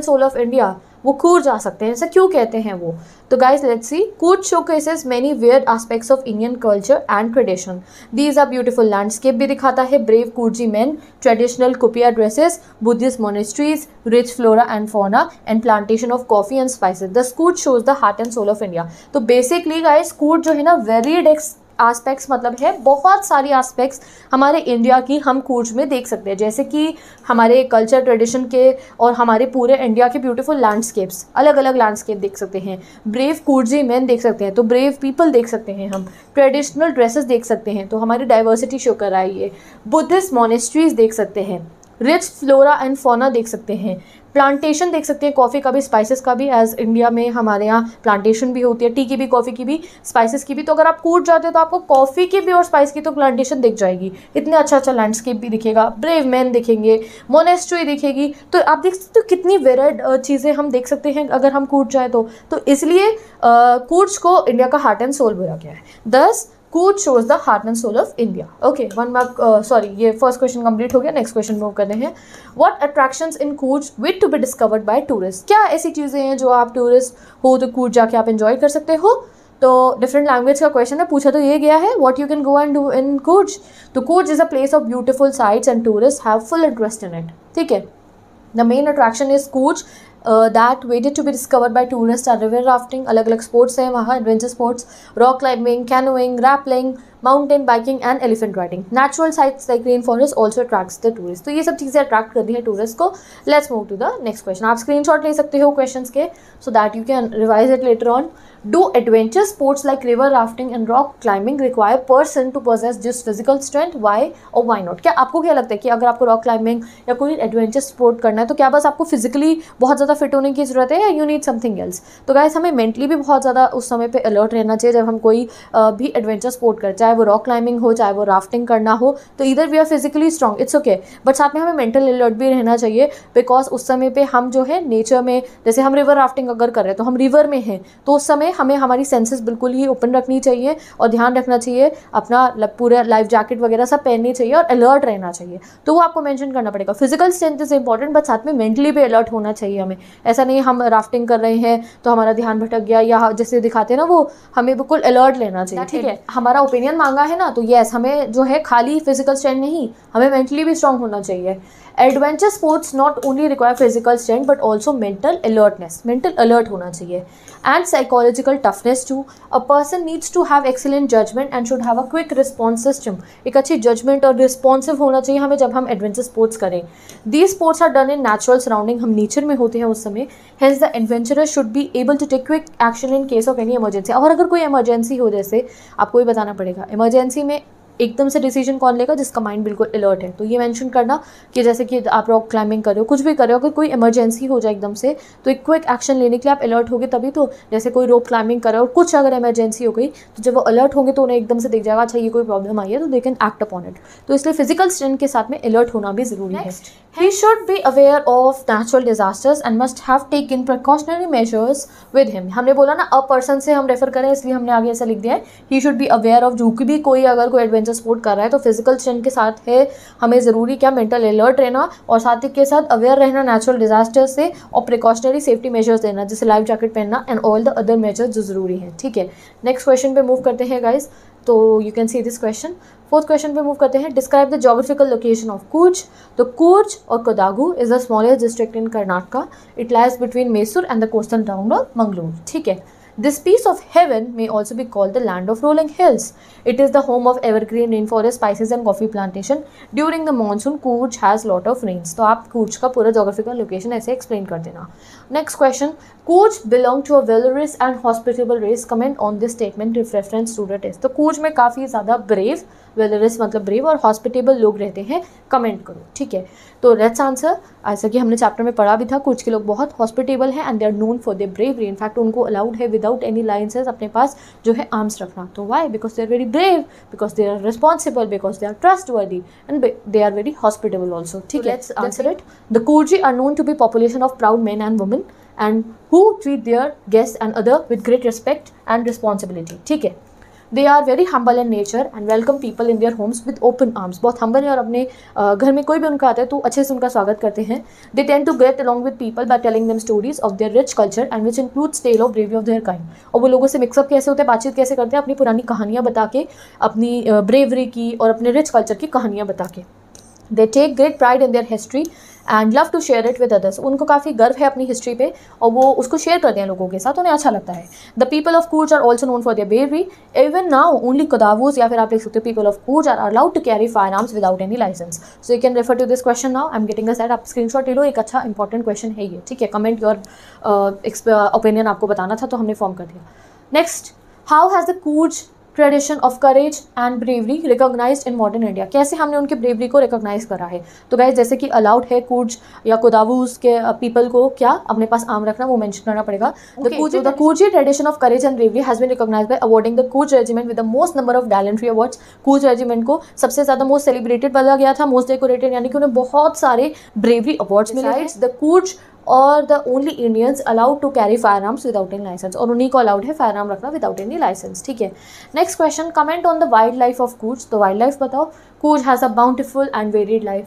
वो कूर जा सकते हैं ऐसा क्यों कहते हैं वो तो गाइज लेट्स सी कूट showcases many where aspects of Indian culture and tradition these are beautiful landscape भी दिखाता है brave Coorgi man traditional kupya dresses Buddhist monasteries rich flora and fauna and plantation of coffee and spices the स्कूट shows the heart and soul of India तो basically guys स्कूट जो है ना varied x aspects मतलब है बहुत सारी आस्पेक्ट्स हमारे इंडिया की हम कूच में देख सकते हैं जैसे कि हमारे कल्चर ट्रेडिशन के और हमारे पूरे इंडिया के ब्यूटीफुल लैंडस्केप्स अलग अलग लैंडस्केप देख सकते हैं ब्रेव कूर्जी मैन देख सकते हैं तो ब्रेव पीपल देख सकते हैं हम ट्रेडिशनल ड्रेसेस देख सकते हैं तो हमारी डाइवर्सिटी शो कर रहा है ये बुद्धिस्ट मोनेस्ट्रीज देख सकते हैं रिच फ्लोरा एंड फोना देख सकते हैं प्लांटेशन देख सकते हैं कॉफ़ी का भी स्पाइसेस का भी एज इंडिया में हमारे यहाँ प्लांटेशन भी होती है टी की भी कॉफ़ी की भी स्पाइसेस की भी तो अगर आप कूट जाते हो तो आपको कॉफ़ी की भी और स्पाइस की तो प्लांटेशन दिख जाएगी इतने अच्छा अच्छा लैंडस्केप भी दिखेगा ब्रेव मैन दिखेंगे मोनेस्ट्री दिखेगी तो आप देख सकते हो तो कितनी वेराइड चीज़ें हम देख सकते हैं अगर हम कूट जाए तो, तो इसलिए कूट्स को इंडिया का हार्ट एंड सोल बोला गया है दस कूद shows the heart and soul of India okay one mark sorry ये फर्स्ट क्वेश्चन कंप्लीट हो गया नेक्स्ट क्वेश्चन मूव रहे हैं वट अट्रैक्शन इन कूच wait to be discovered by tourist क्या ऐसी चीज़ें हैं जो आप टूरिस्ट हो तो कूच जाके आप इन्जॉय कर सकते हो तो डिफरेंट लैंग्वेज का क्वेश्चन है पूछा तो ये गया है what you can go and do in कूच तो कूच is a place of beautiful sites and tourist have full interest in it ठीक है द मेन अट्रैक्शन इज कूच that waited to be discovered by tourist are river rafting अलग अलग sports हैं वहाँ adventure sports rock climbing canoeing rappelling mountain biking and elephant riding natural sites like rain forest also attracts the tourist तो ये सब चीज़ें attract करती हैं है टूरिस्ट को let's move to the next question आप स्क्रीन शॉट ले सकते हो क्वेश्चन के so that you can revise it later on Do adventure sports like river rafting and rock climbing require person to possess जिस physical strength why और why not क्या आपको क्या लगता है कि अगर आपको रॉक क्लाइंबिंग या कोई एडवेंचर स्पोर्ट करना है तो क्या बस आपको फिजिकली बहुत ज़्यादा फिट होने की ज़रूरत है या यू नीड समथिंग एल्स तो गाइस हमें मेंटली भी बहुत ज़्यादा उस समय पर अलर्ट रहना चाहिए जब हम कोई भी एडवेंचर स्पोर्ट करें चाहे वो रॉक क्लाइंबिंग हो चाहे वो राफ्टिंग करना हो तो इधर we are physically strong it's okay but साथ में हमें मेंटल अलर्ट भी रहना चाहिए बिकॉज उस समय पर हम जो है नेचर में जैसे हम रिवर राफ्टिंग अगर कर रहे हैं तो हम रिवर में हैं तो उस समय हमें हमारी सेंसेस बिल्कुल ही ओपन रखनी चाहिए और ध्यान रखना चाहिए अपना पूरा लाइफ जैकेट वगैरह सब पहननी चाहिए और अलर्ट रहना चाहिए तो वो आपको मैंशन करना पड़ेगा physical strength is important but साथ में मेंटली भी अलर्ट होना चाहिए हमें ऐसा नहीं हम राफ्टिंग कर रहे हैं तो हमारा ध्यान भटक गया या हाँ, जैसे दिखाते हैं ना वो हमें बिल्कुल अलर्ट लेना चाहिए ठीक है हमारा ओपिनियन मांगा है ना तो येस हमें जो है खाली फिजिकल स्ट्रेंथ नहीं हमें मेंटली भी स्ट्रांग होना चाहिए adventure sports not only require physical strength but also mental alertness mental alert होना चाहिए and psychology physical toughness to a person needs to have excellent judgement and should have a quick response system एक अच्छी judgement और responsive होना चाहिए हमें जब हम एडवेंचर स्पोर्ट्स करें the sports are done in natural surrounding हम नेचर में होते हैं उस समय हेज the adventure should be able to take quick action in case of any emergency और अगर कोई एमरजेंसी हो जैसे आपको भी बताना पड़ेगा एमरजेंसी में एकदम से डिसीजन कौन लेगा जिसका माइंड बिल्कुल अलर्ट है तो ये मैंशन करना कि जैसे कि आप रॉक क्लाइंबिंग करो कुछ भी हो अगर कोई इमरजेंसी हो जाए एकदम से तो एक क्विक एक्शन लेने के लिए आप अलर्ट होगे तभी तो जैसे कोई रॉक क्लाइंबिंग करे और कुछ अगर इमरजेंसी हो गई तो जब वो अलर्ट होंगे तो उन्हें एकदम से दिख जाएगा अच्छा ये कोई प्रॉब्लम आई है तो they can act upon it तो इसलिए फिजिकल स्ट्रेंथ के साथ में अलर्ट होना भी जरूरी Next, है he should be aware of natural disasters and must have take in precautionary measures with him हमने बोला ना अ पर्सन से हम रेफर करें इसलिए हमने आगे ऐसा लिख दिया है he should be aware of जो कि भी कोई अगर कोई एडवेंचर से सपोर्ट कर रहा है तो फिजिकल स्ट्रेंथ के साथ है हमें ज़रूरी क्या मेंटल अलर्ट रहना और साथ ही के साथ अवेयर रहना नेचुरल डिजास्टर से और प्रिकॉशनरी सेफ्टी मेजर्स देना जैसे लाइफ जैकेट पहनना and all the other measures जो ज़रूरी हैं ठीक है नेक्स्ट क्वेश्चन पे मूव करते हैं गाइज तो you can see this question fourth question पे मूव करते हैं describe the geographical location of कूच तो कूच और Kodagu is the smallest district in Karnataka it lies between Mysore and the coastal town of Mangalore ठीक है This piece of heaven may also be called the land of rolling hills. It is the home of evergreen rainforest, spices and coffee plantation. During the monsoon, Coorch has lot of rains. तो आप कूच का पूरा geographical location ऐसे explain कर देना next question कूच belong to a valorous and hospitable race comment on this statement reference to the test तो कूच में काफ़ी ज़्यादा ब्रेव वेलरिस मतलब ब्रेव और हॉस्पिटेबल लोग रहते हैं कमेंट करो ठीक है तो लेट्स आंसर ऐसा कि हमने चैप्टर में पढ़ा भी था कूच के लोग बहुत हॉस्पिटेबल हैं and they are known for the brave in fact उनको अलाउड है विद विदाउट एनी लाइसेंस अपने पास जो है आर्म्स रखना तो why because they are very brave because they are responsible because they are trustworthy and they are very hospitable also ठीक है Coorgi are known to be population of proud man and women and who treat their guest and other with great respect and responsibility ठीक है they are very humble in nature and welcome people in their homes with open arms बहुत humble है और अपने घर में कोई भी उनका आता है तो अच्छे से उनका स्वागत करते हैं they tend to get along with people by telling them stories of their rich culture and which includes tale of bravery of their kind और वो लोगों से मिक्सअप कैसे होते हैं बातचीत कैसे करते हैं अपनी पुरानी कहानियाँ बता के अपनी ब्रेवरी की और अपने रिच कल्चर की कहानियाँ बता के they take great pride in their history and love to share it with others उनको काफ़ी गर्व है अपनी हिस्ट्री पे और वो उसको शेयर करते हैं लोगों के साथ उन्हें अच्छा लगता है the people of Coorg are also known for their baby even now only Kodavas या फिर आप लिख सकते हो people of Coorg are allowed to carry firearms without any licence so you can refer to this question now I am getting that आप screen screenshot लो एक अच्छा इंपॉर्टेंट क्वेश्चन है ये ठीक है कमेंट योर ओपिनियन आपको बताना था तो हमने फॉर्म कर दिया next how has the Coorg tradition of courage and bravery recognise in modern India कैसे हमने उनकी ब्रेवरी को रिकोगनाइज करा है तो गाइज जैसे कि अलाउड है कुर्ज या कोदावूज के पीपल को क्या अपने पास आम रखना वो मैंशन करना पड़ेगा the Coorgi tradition of courage and bravery has been recognised by awarding the Coorg regiment with the most number of gallantry awards Coorg regiment को सबसे ज़्यादा मोस्ट सेलिब्रेटेड बना गया था मोस्ट डेकोरेटेड यानी कि उन्हें बहुत सारे ब्रेवरी अवार्ड्स मिले द कुर्ज और the only Indians allowed to carry firearms without any licence और उन्हीं को अलाउड है फायर आर्म रखना विदाउट एनी लाइसेंस ठीक है next question comment on the wildlife of कूज तो वाइल्ड लाइफ बताओ कूज has a bountiful and varied life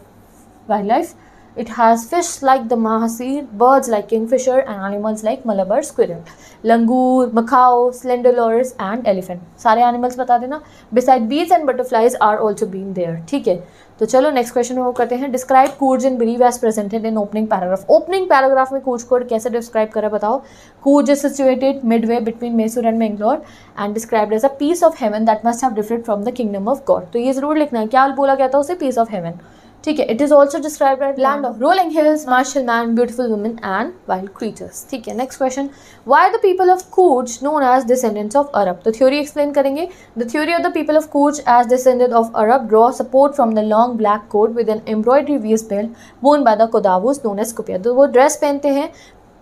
wildlife It has fish like the mahasir, birds like kingfisher, and animals like malabar squirrel, langur, macaw, slenderlorus, and elephant. सारे animals बता देना Besides bees and butterflies are also been there. ठीक है तो चलो next question वो करते हैं डिस्क्राइब कूड्स in believe as presented in opening paragraph opening paragraph में कूड्स कोड कैसे डिस्क्राइब करें बताओ कूड्स is situated midway between Mysore and Mangalore and described as a piece of heaven that must have different from the kingdom of God तो ये जरूर लिखना है क्या बोला गया था उसे पीस ऑफ हेवन ठीक है it is also describe as land of rolling hills martial man beautiful women and wild creatures ठीक है next question why the people of कूच known as descendants of Arab तो थ्योरी एक्सप्लेन करेंगे the theory of the people of कूच as descendant of Arab draw support from the long black coat with an embroidery waist belt worn by the Kodavas known as kupya तो वो dress पहनते हैं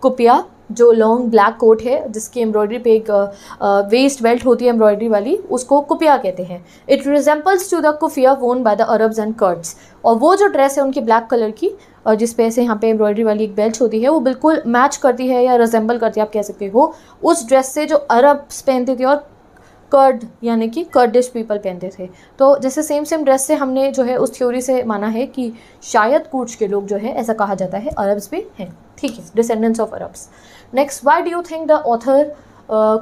कुपिया जो long black coat है जिसकी embroidery पे एक वेस्ट बेल्ट होती है एम्ब्रॉयडरी वाली उसको कुपिया कहते हैं it resembles to the kufiya worn by the Arabs and Coorgs और वो जो ड्रेस है उनकी ब्लैक कलर की और जिस पे ऐसे यहाँ पे एम्ब्रॉयडरी वाली एक बेल्ट होती है वो बिल्कुल मैच करती है या रिजेंबल करती है आप कह सकते हो उस ड्रेस से जो अरब्स पहनते थे और कर्ड यानी कि कर्डिश पीपल पहनते थे तो जैसे सेम सेम ड्रेस से हमने जो है उस थ्योरी से माना है कि शायद कूच के लोग जो है ऐसा कहा जाता है अरब्स भी हैं ठीक है descendants of Arabs next why do you think the author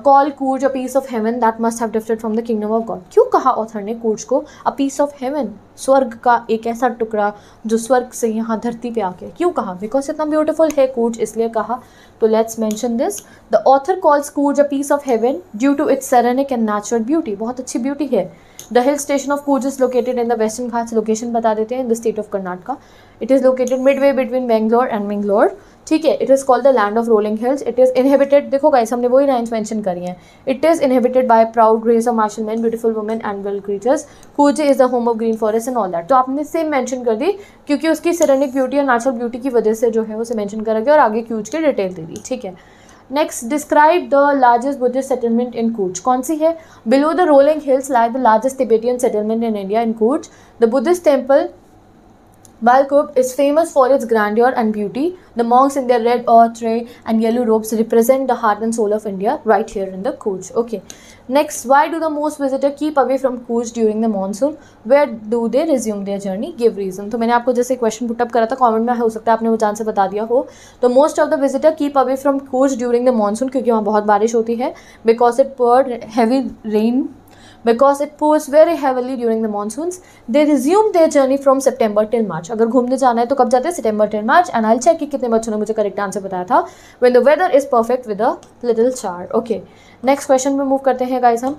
call Coorg a piece of heaven that must have drifted from the kingdom of God क्यों कहा ऑथर ने कूर्ज को अ पीस ऑफ हेवन स्वर्ग का एक ऐसा टुकड़ा जो स्वर्ग से यहाँ धरती पे आके क्यों कहा बिकॉज इतना ब्यूटीफुल है कूर्ज इसलिए कहा तो let's mention this the author calls Coorg a piece of heaven due to its scenic and natural beauty बहुत अच्छी ब्यूटी है the hill station of Coorg is located in the western Ghats location बता देते हैं in the state of Karnataka it is located midway between Bangalore and Mangalore ठीक है it is called the land of rolling hills it is inhabited देखो guys हमने वही lines mention करी हैं it is inhabited by proud grace of martial man beautiful women and well creatures कूज is the home of green forest and all that तो आपने same mention कर दी क्योंकि उसकी सिरेनिक ब्यूटी और नेचुरल ब्यूटी की वजह से जो है उसे मैंशन करा गया और आगे क्यूज की डिटेल दे दी ठीक है next describe the largest Buddhist settlement in कूच कौन सी है below the rolling hills like the largest Tibetan settlement in India in कूच the Buddhist temple Balkop is famous for its grandeur and beauty. The monks in their red orchard and yellow robes represent the heart and soul of India right here in the Kuj. Okay. Next, why do the most visitor keep away from Kuj during the monsoon? Where do they resume their journey? Give reason. तो मैंने आपको जैसे question put up करा था comment में हो सकता है आपने वो जान से बता दिया हो तो most of the visitor keep away from कोच ड्यूरिंग द मॉनसून क्योंकि वहाँ बहुत बारिश होती है because it poured heavy rain because it pours very heavily during the monsoon they resume their journey from September till March अगर घूमने जाना है तो कब जाते हैं सितंबर till March and I check की कितने बच्चों ने मुझे करेक्ट आंसर बताया था when the weather is perfect with a little chill okay next question में मूव करते हैं गाइज हम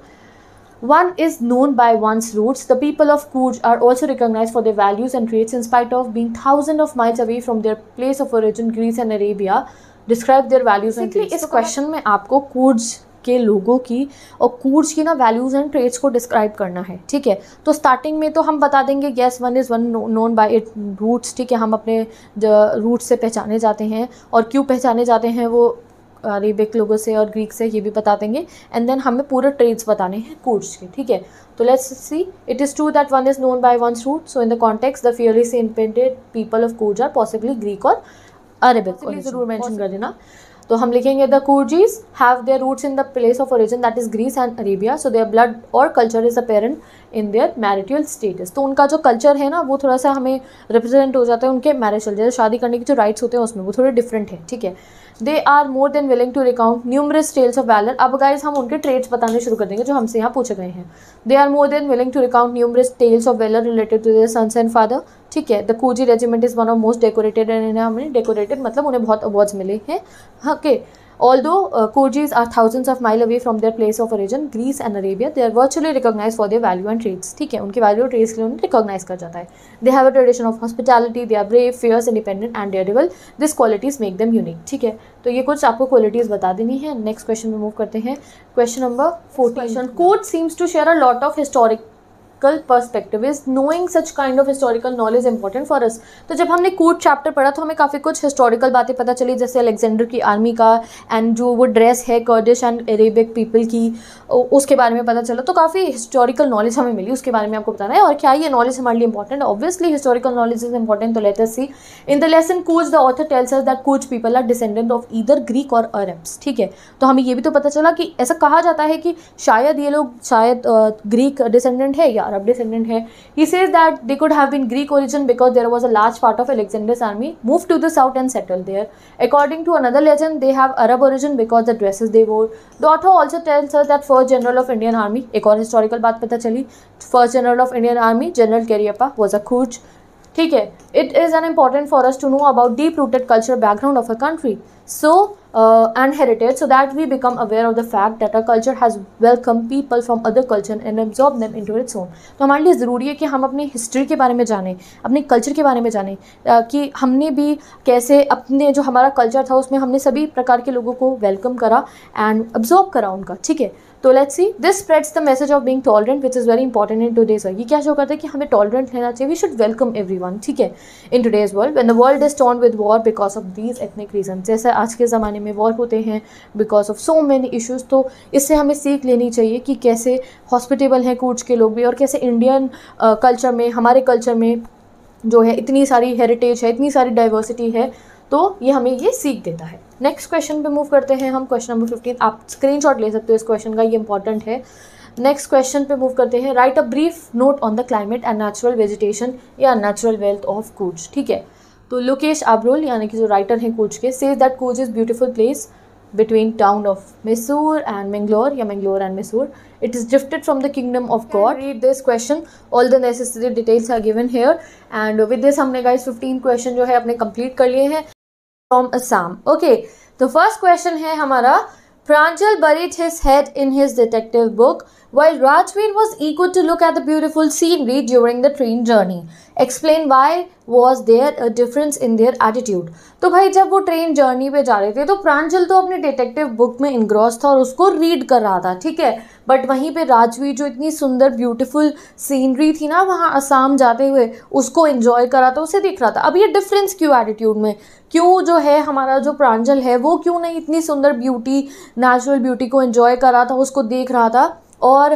one is known by one's roots the people of कूज are also recognised for the values and traits in spite of being thousand of miles away from their place of origin Greece and Arabia describe their values and इस question में आपको कूड्स के लोगों की और कूर्स की ना वैल्यूज़ एंड ट्रेड्स को डिस्क्राइब करना है ठीक है तो स्टार्टिंग में तो हम बता देंगे guys one is one known by it roots ठीक है हम अपने रूट से पहचाने जाते हैं और क्यों पहचाने जाते हैं वो अरेबिक लोगों से और ग्रीक से ये भी बता देंगे एंड देन हमें पूरे ट्रेड्स बताने हैं कूर्स के ठीक है तो let's see it is true that one is known by one root so in the context the fiercely से independent people of Coorg are possibly Greek और अरेबिक जरूर मैंशन कर देना तो हम लिखेंगे the Coorgis have their roots in the place of origin that is Greece and Arabia so their blood और culture is apparent in their marital status तो उनका जो कल्चर है ना वो थोड़ा सा हमें रिप्रेजेंट हो जाता है उनके मैरिज जैसे शादी करने के जो राइट्स होते हैं उसमें वो थोड़े डिफरेंट है ठीक है they are more than willing to recount numerous tales of valour अब गाइज हम उनके ट्रेड्स बताने शुरू कर देंगे जो हमसे यहाँ पूछे गए हैं they are more than willing to recount numerous tales of valour related to their sons and father ठीक है the Coorgi regiment is one of most decorated and इन्हें हमने डेकोरेटेड मतलब उन्हें बहुत अवार्ड्स मिले हैं ओके हाँ, okay. Although uh, Kyrgyz are thousands of miles away from their place of origin, Greece and Arabia, they are virtually recognized for their value and traits. ठीक है उनकी वैल्यू और ट्रेड्स के लिए उन्हें रिकॉग्नाइज कर जाता है they have a tradition of hospitality they are brave fierce independent and durable this qualities make them unique ठीक है तो ये कुछ आपको क्वालिटीज बता देनी है नेक्स्ट क्वेश्चन में मूव करते हैं क्वेश्चन नंबर फोर्टीन कोट seems to share a lot of historic historical perspective is knowing such kind of historical knowledge important for us तो जब हमने कोर्ट चैप्टर पढ़ा तो हमें काफ़ी कुछ हिस्टोरिकल बातें पता चली जैसे अलेक्जेंडर की आर्मी का एंड जो वो ड्रेस है कर्डिश एंड अरेबिक पीपल की उसके बारे में पता चला तो काफ़ी हिस्टोरिकल नॉलेज हमें मिली उसके बारे में आपको बताना है और क्या ये नॉलेज हमारे लिए important obviously historical knowledge is important तो letter C in the lesson coach the author tales us that Cooch people are descendant of either Greek और अरब्स ठीक है तो हमें ये भी तो पता चला कि ऐसा कहा जाता है कि शायद ये लोग शायद ग्रीक डिसेंडेंट है या अरब डिसेंडेंट है he says that they could have been Greek origin because there was a large part of Alexander's army move to the south and settle there according to another legend they have Arab origin because the dresses they wore the author also tells that first general of Indian army एक और हिस्टोरिकल बात पता चली first general of Indian army general Cariappa was a खूज ठीक है it is an important for us to know about deep rooted culture background of a country so uh, inherited so that we become aware of the fact that our culture has welcomed people from other culture and absorbed them into its own तो हमारे लिए ज़रूरी है कि हम अपनी history के बारे में जानें अपने कल्चर के बारे में जानें uh, कि हमने भी कैसे अपने जो हमारा कल्चर था उसमें हमने सभी प्रकार के लोगों को वेलकम करा एंड अब्जॉर्ब करा उनका ठीक है तो let's see this spreads the message of being tolerant which is very important in today's ये क्या शो करता है कि हमें टॉलरेंट रहना चाहिए we should welcome everyone ठीक है in today's world when the world is torn with war because of these ethnic reason जैसे आज के ज़माने में वॉर होते हैं because of so many issues तो इससे हमें सीख लेनी चाहिए कि कैसे हॉस्पिटेबल हैं कूच के लोग भी और कैसे इंडियन कल्चर में हमारे कल्चर में जो है इतनी सारी हेरिटेज है इतनी सारी डाइवर्सिटी है तो ये हमें ये सीख देता है नेक्स्ट क्वेश्चन पे मूव करते हैं हम क्वेश्चन नंबर फिफ्टीन आप स्क्रीनशॉट ले सकते हो इस क्वेश्चन का ये इंपॉर्टेंट है नेक्स्ट क्वेश्चन पे मूव करते हैं write a brief note on the climate and natural vegetation या नेचुरल वेल्थ ऑफ कूच ठीक है तो लोकेश अब्रोल यानी कि जो राइटर हैं कोच के सेज दैट कोच is beautiful place between town of Mysore and Mangalore या Mangalore and Mysore it is drifted from the kingdom of God read this question all the necessary details are given here and with this हमने guys fifteen question जो है अपने complete कर लिए हैं from Assam okay तो first question है हमारा Pranjal buried his head in his detective book while Rajveer was eager to look at the beautiful scenery during the train journey. Explain why was there a difference in their attitude. तो भाई जब वो train journey पे जा रहे थे तो प्रांजल तो अपने डिटेक्टिव बुक में इंग्रॉस था और उसको रीड कर रहा था ठीक है बट वहीं पे राजवीर जो इतनी सुंदर ब्यूटीफुल सीनरी थी ना वहाँ आसाम जाते हुए उसको इन्जॉय करा था उसे दिख रहा था अब ये डिफरेंस क्यों एटीट्यूड में क्यों जो है हमारा जो प्रांजल है वो क्यों नहीं इतनी सुंदर ब्यूटी नेचुरल ब्यूटी को इन्जॉय कर रहा था उसको देख रहा था और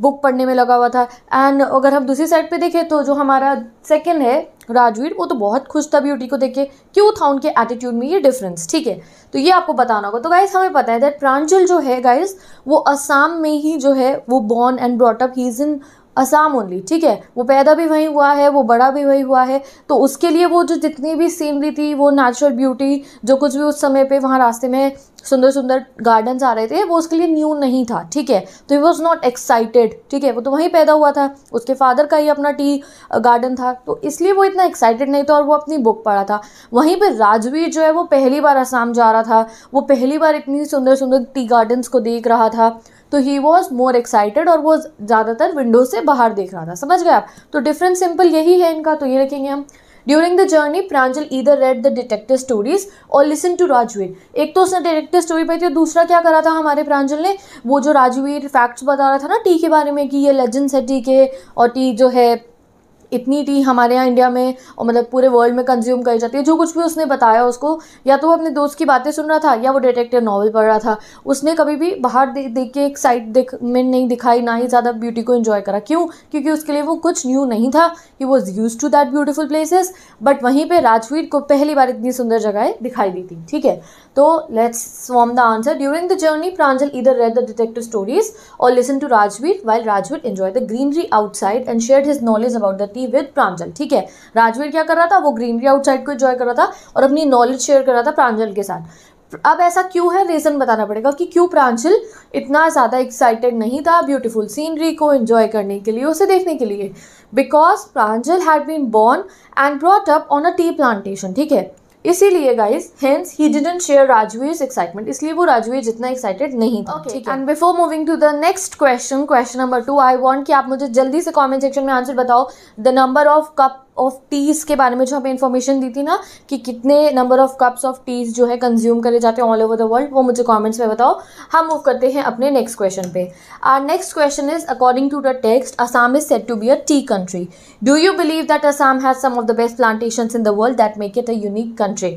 बुक पढ़ने में लगा हुआ था एंड अगर हम दूसरी साइड पे देखें तो जो हमारा सेकंड है राजवीर वो तो बहुत खुश था ब्यूटी को देख के क्यों था उनके एटीट्यूड में ये डिफरेंस ठीक है तो ये आपको बताना होगा तो गाइज हमें पता है दैट प्रांजल जो है गाइज वो असम में ही जो है वो born and brought up he is in Assam only ठीक है वो पैदा भी वहीं हुआ है वो बड़ा भी वहीं हुआ है तो उसके लिए वो जो जितनी भी सीनरी थी वो नेचुरल ब्यूटी जो कुछ भी उस समय पे वहाँ रास्ते में सुंदर सुंदर गार्डन्स आ रहे थे वो उसके लिए न्यू नहीं था ठीक है तो ही वॉज नॉट एक्साइटेड ठीक है वो तो वहीं पैदा हुआ था उसके फादर का ही अपना टी गार्डन था तो इसलिए वो इतना एक्साइटेड नहीं था और वो अपनी बुक पढ़ा था वहीं पर राजवीर जो है वो पहली बार आसाम जा रहा था वो पहली बार इतनी सुंदर सुंदर टी गार्डन्स को देख रहा था तो ही वॉज मोर एक्साइटेड और वो ज़्यादातर विंडो से बाहर देख रहा था समझ गए आप तो डिफरेंस सिंपल यही है इनका तो ये रखेंगे हम during the journey Pranjal either read the detective stories और लिसन टू राजवीर एक तो उसने डिटेक्टिव स्टोरी पढ़ी थी और दूसरा क्या करा था हमारे प्रांजल ने वो जो राजवीर फैक्ट्स बता रहा था ना टी के बारे में कि ये लेजेंड्स है टी के और टी जो है इतनी टी हमारे यहाँ इंडिया में और मतलब पूरे वर्ल्ड में कंज्यूम करी जाती है जो कुछ भी उसने बताया उसको या तो वो अपने दोस्त की बातें सुन रहा था या वो डिटेक्टिव नॉवल पढ़ रहा था उसने कभी भी बाहर दे, देख के एक साइड देख में नहीं दिखाई ना ही ज़्यादा ब्यूटी को इन्जॉय करा क्यों क्योंकि उसके लिए वो कुछ न्यू नहीं था he was used to that beautiful places but वहीं पर राजवीर को पहली बार इतनी सुंदर जगहें दिखाई दी थी ठीक है तो let's form the answer during the journey Pranjal either read the detective stories और listen to Rajvir while Rajvir enjoy the greenery outside and share his knowledge about the tea with Pranjal ठीक है राजवीर क्या कर रहा था वो ग्रीनरी आउटसाइड को एंजॉय कर रहा था और अपनी नॉलेज शेयर कर रहा था प्रांजल के साथ अब ऐसा क्यों है रीजन बताना पड़ेगा कि क्यों प्रांचल इतना ज़्यादा एक्साइटेड नहीं था ब्यूटीफुल सीनरी को एंजॉय करने के लिए उसे देखने के लिए because Pranjal had been born and brought up on a tea plantation ठीक है इसीलिए guys hence he didn't share Rajvir excitement इसलिए वो राजवीर जितना एक्साइटेड नहीं था ठीक and before moving to the next question question number two I want कि आप मुझे जल्दी से कॉमेंट सेक्शन में आंसर बताओ the number of cup of teas के बारे में जो हमें इन्फॉर्मेशन दी थी ना कि कितने number of cups of teas जो है कंज्यूम करे जाते हैं ऑल ओवर द वर्ल्ड वो मुझे कमेंट्स में बताओ हम मूव करते हैं अपने नेक्स्ट क्वेश्चन पे our next question is according to the text Assam is set to be a tea country do you believe that Assam has some of the best plantation in the world that make it a unique country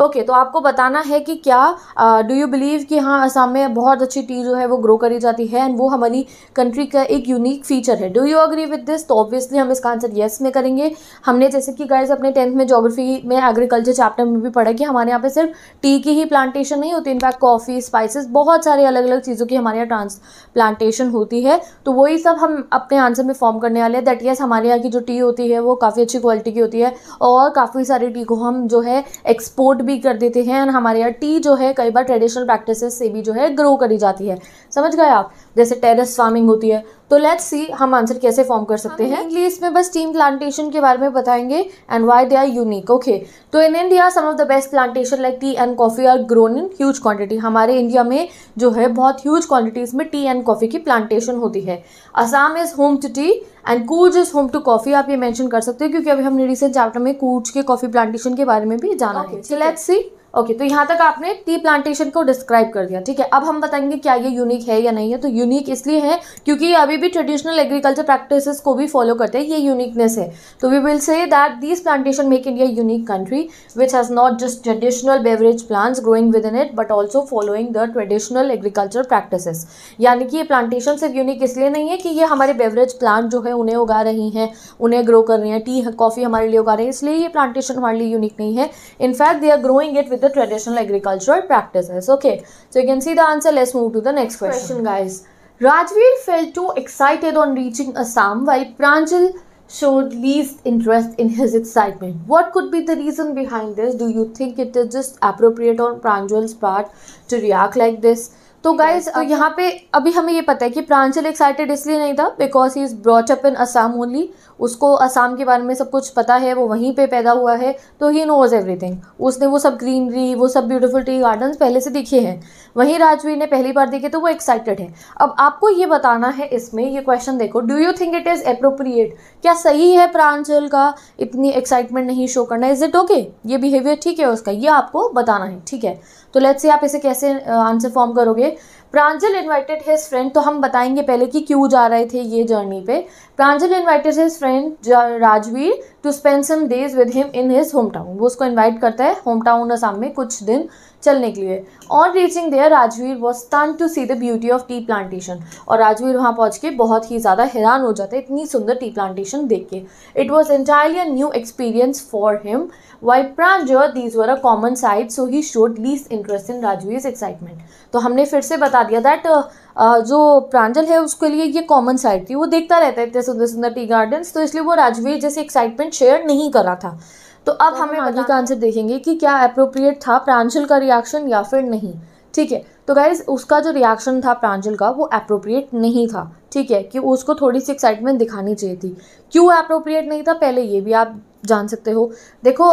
okay तो आपको बताना है कि क्या do you believe कि हाँ असम में बहुत अच्छी टी जो है वो ग्रो करी जाती है एंड वो हमारी कंट्री का एक यूनिक फीचर है do you agree with this तो ऑब्वियसली हम इसका आंसर येस में करेंगे हमने जैसे कि गाइज अपने टेंथ में जोग्राफी में एग्रीकल्चर चैप्टर में भी पढ़ा कि हमारे यहाँ पे सिर्फ टी की ही प्लांटेशन नहीं होती इनफैक्ट कॉफ़ी स्पाइसेस बहुत सारे अलग अलग चीज़ों की हमारे यहाँ ट्रांस प्लांटेशन होती है तो वही सब हम अपने आंसर में फॉर्म करने वाले हैं दैट येस हमारे यहाँ की जो टी होती है वो काफ़ी अच्छी क्वालिटी की होती है और काफ़ी सारी टी को हम जो है एक्सपोर्ट भी कर देते हैं एंड हमारे यहाँ टी जो है कई बार ट्रेडिशनल प्रैक्टिसेस से भी जो है ग्रो करी जाती है समझ गए आप जैसे टेरेस फार्मिंग होती है तो लेट्स सी हम आंसर कैसे फॉर्म कर सकते हैं इंग्लिश इसमें बस टीम प्लांटेशन के बारे में बताएंगे and why they are unique okay तो in India some of the best plantation like tea and coffee are grown in huge quantity हमारे इंडिया में जो है बहुत ह्यूज क्वांटिटीज़ में टी एंड कॉफ़ी की प्लांटेशन होती है Assam is home to tea and कूज इज़ होम टू कॉफ़ी आप ये मैंशन कर सकते हो क्योंकि अभी हमने रिसेंट चैप्टर में कूच के कॉफ़ी प्लांटेशन के बारे में भी जाना okay, है लेट्स सी ओके okay, तो यहाँ तक आपने टी प्लांटेशन को डिस्क्राइब कर दिया ठीक है अब हम बताएंगे क्या ये यूनिक है या नहीं है तो यूनिक इसलिए है क्योंकि ये अभी भी ट्रेडिशनल एग्रीकल्चर प्रैक्टिसेस को भी फॉलो करते हैं ये यूनिकनेस है तो we will say that this plantation make India unique country which has not just traditional beverage plants growing within it but also following the traditional agriculture practices यानी कि ये प्लांटेशन सिर्फ unique इसलिए नहीं है कि ये हमारे बेवरेज प्लांट जो है उन्हें उगा रही हैं उन्हें ग्रो कर रही हैं टी कॉफ़ी हमारे लिए उगा रही है इसलिए ये प्लांटेशन हमारे लिए यूनिक नहीं है in fact they are growing it with the traditional agricultural practices. Okay, so you can see the answer. Let's move to the next question, question guys. Rajveer felt too excited on reaching Assam while Pranjal showed least interest in his excitement. What could be the reason behind this? Do you think it is just appropriate on Pranjal's part to react like this? तो guys तो यहाँ पे अभी हमें ये पता है कि प्रांचल एक्साइटेड इसलिए नहीं था because he is brought up in Assam only उसको असम के बारे में सब कुछ पता है वो वहीं पे पैदा हुआ है तो ही नोज़ एवरीथिंग उसने वो सब ग्रीनरी वो सब ब्यूटीफुल टी गार्डन पहले से देखे हैं वहीं राजवीर ने पहली बार देखे तो वो एक्साइटेड है अब आपको ये बताना है इसमें ये क्वेश्चन देखो do you think it is appropriate क्या सही है प्रांचल का इतनी एक्साइटमेंट नहीं शो करना इज़ इट ओके ये बिहेवियर ठीक है उसका ये आपको बताना है ठीक है तो लेट्स से आप इसे कैसे आंसर फॉर्म करोगे प्रांजल इन्वाइटेड हिज फ्रेंड तो हम बताएंगे पहले कि क्यों जा रहे थे ये जर्नी पे Pranjal invited his friend Rajvir to spend some days with him in his home town वो उसको इन्वाइट करता है होम टाउन असाम में कुछ दिन चलने के लिए on reaching there Rajvir was stunned to see the beauty of tea plantation और राजवीर वहाँ पहुँच के बहुत ही ज़्यादा हैरान हो जाता है इतनी सुंदर टी प्लांटेशन देख के it was entirely a new experience for him while Pranjal these were a common sight so he showed least interest in Rajvir excitement तो हमने फिर से बताया बता दिया दैट जो प्रांजल है उसके लिए ये कॉमन साइट थी वो देखता रहता है इतने सुंदर सुंदर टी गार्डन्स तो इसलिए वो राजवीर जैसे एक्साइटमेंट शेयर नहीं कर रहा था तो अब तो हमें आगे का आंसर देखेंगे कि क्या अप्रोप्रिएट था प्रांजल का रिएक्शन या फिर नहीं ठीक है तो गाइज उसका जो रिएक्शन था प्रांजल का वो अप्रोप्रिएट नहीं था ठीक है कि उसको थोड़ी सी एक्साइटमेंट दिखानी चाहिए थी क्यों अप्रोप्रिएट नहीं था पहले ये भी आप जान सकते हो देखो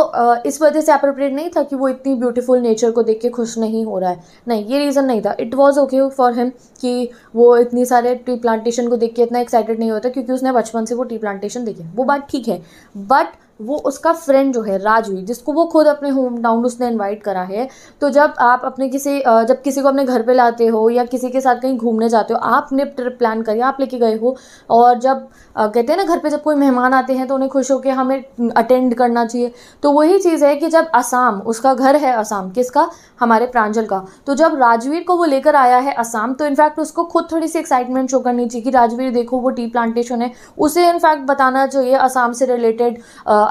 इस वजह से अप्रोप्रिएट नहीं था कि वो इतनी ब्यूटीफुल नेचर को देख के खुश नहीं हो रहा है नहीं ये रीज़न नहीं था it was okay for him कि वो इतनी सारे टी प्लांटेशन को देख के इतना एक्साइटेड नहीं होता क्योंकि उसने बचपन से वो टी प्लांटेशन देखे वो बात ठीक है बट वो उसका फ्रेंड जो है राजवी जिसको वो खुद अपने होम टाउन उसने इनवाइट करा है तो जब आप अपने किसी जब किसी को अपने घर पे लाते हो या किसी के साथ कहीं घूमने जाते हो आपने ट्रिप प्लान करी आप लेके गए हो और जब कहते हैं ना घर पे जब कोई मेहमान आते हैं तो उन्हें खुश होकर हमें अटेंड करना चाहिए तो वही चीज़ है कि जब आसाम उसका घर है आसाम किसका हमारे प्रांजल का तो जब राजवीर को वो लेकर आया है आसाम तो इनफैक्ट उसको खुद थोड़ी सी एक्साइटमेंट शो करनी चाहिए कि राजवीर देखो वो टी प्लांटेशन है उसे इनफैक्ट बताना चाहिए आसाम से रिलेटेड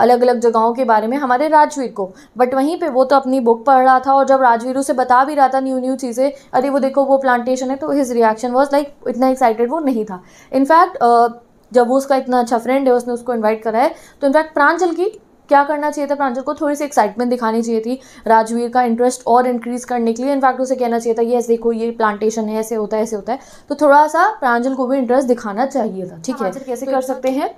अलग अलग जगहों के बारे में हमारे राजवीर को बट वहीं पे वो तो अपनी बुक पढ़ रहा था और जब राजवीर उसे बता भी रहा था न्यू न्यू चीज़ें अरे वो देखो वो प्लांटेशन है तो हिज रिएक्शन वॉज लाइक इतना एक्साइटेड वो नहीं था इनफैक्ट जब वो उसका इतना अच्छा फ्रेंड है उसने उसको इन्वाइट करा है तो इनफैक्ट प्रांजल की क्या करना चाहिए था प्रांजल को थोड़ी सी एक्साइटमेंट दिखानी चाहिए थी राजवीर का इंटरेस्ट और इंक्रीज करने के लिए इनफैक्ट उसे कहना चाहिए था ये ऐसे देखो ये प्लांटेशन है ऐसे होता है ऐसे होता है तो थोड़ा सा प्रांजल को भी इंटरेस्ट दिखाना चाहिए था ठीक है हाँ, कैसे तो कर सकते हैं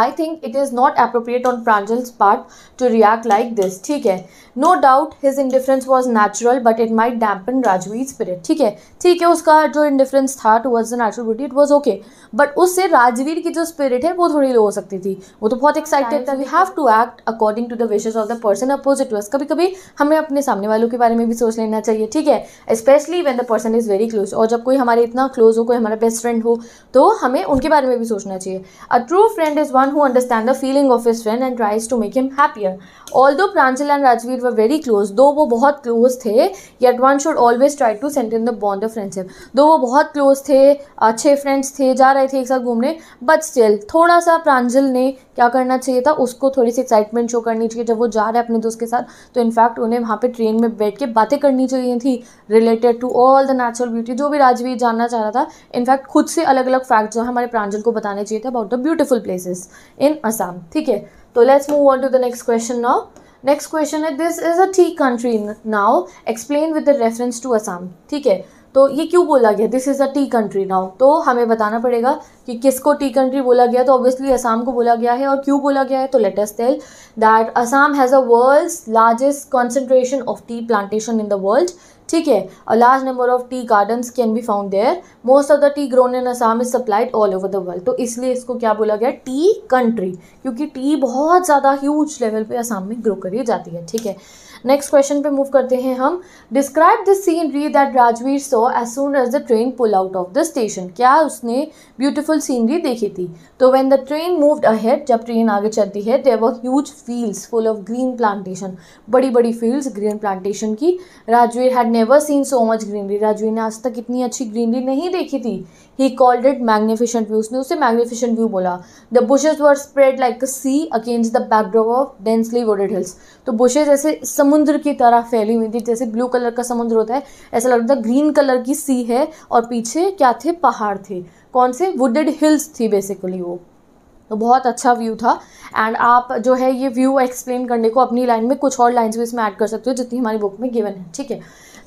I think it is not appropriate on Pranjal's part to react like this ठीक है no doubt his indifference was natural but it might dampen Rajvir spirit ठीक है ठीक है उसका जो इंडिफरेंस था towards the natural beauty it was okay but उससे राजवीर की जो स्पिरिट है वो थोड़ी लो हो सकती थी वो तो बहुत एक्साइटेड था we have to act according to the wishes of the person opposite to कभी कभी हमें अपने सामने वालों के बारे में भी सोच लेना चाहिए ठीक है specially when the person is very close और जब कोई हमारे इतना क्लोज हो कोई हमारा बेस्ट फ्रेंड हो तो हमें उनके बारे में भी सोचना चाहिए a true friend is one one who understands the feeling of his friend and tries to make him happier. Although Pranjal and Rajvir were very close though वो बहुत क्लोज थे yet one should always try to cement in the bond of friendship though वो बहुत close थे अच्छे friends थे जा रहे थे एक साथ घूमने बट स्टिल थोड़ा सा प्रांजल ने क्या करना चाहिए था उसको थोड़ी सी एक्साइटमेंट शो करनी चाहिए जब वो जा रहे हैं अपने दोस्त के साथ तो इनफैक्ट उन्हें वहाँ पर ट्रेन में बैठ के बातें करनी चाहिए थी related to all the natural beauty जो भी राजवीर जानना चाह रहा था इनफैक्ट खुद से अलग अलग फैक्ट जो है हमारे प्रांजल को बताने चाहिए थे about the beautiful places in Assam ठीक है तो let's move on to the next question now next question है this is a tea country now explain with the reference to Assam ठीक है तो ये क्यों बोला गया this is a tea country now तो हमें बताना पड़ेगा कि किसको टी कंट्री बोला गया तो ऑब्वियसली असम को बोला गया है और क्यों बोला गया है तो let us tell that Assam has a world largest concentration of tea plantation in the world ठीक है a large number of tea gardens can be found there most of the tea grown in Assam is supplied all over the world तो इसलिए इसको क्या बोला गया T country क्योंकि T बहुत ज़्यादा ह्यूज लेवल पे असाम में ग्रो करी जाती है ठीक है नेक्स्ट क्वेश्चन पे मूव करते हैं हम describe the scenery that Rajvir saw as soon as the train pull out of the station क्या उसने ब्यूटीफुल सीनरी देखी थी तो when the train moved ahead जब ट्रेन आगे चलती है there were huge fields full of green plantation बड़ी बड़ी फील्ड्स ग्रीन प्लांटेशन की Rajvir had never seen so much greenery Rajvir ने आज तक इतनी अच्छी ग्रीनरी नहीं देखी थी he called it magnificent view उसने उसे मैग्निफिशेंट व्यू बोला the bushes were spread like a sea against the backdrop of densely wooded hills तो बुशेज ऐसे समुद्र की तरह फैली हुई थी जैसे ब्लू कलर का समुद्र होता है ऐसा लग रहा था ग्रीन कलर की सी है और पीछे क्या थे पहाड़ थे कौन से वुडेड हिल्स थी बेसिकली वो तो बहुत अच्छा व्यू था एंड आप जो है ये व्यू एक्सप्लेन करने को अपनी लाइन में कुछ और लाइन्स भी इसमें ऐड कर सकते हो जितनी हमारी बुक में गिवन है ठीक है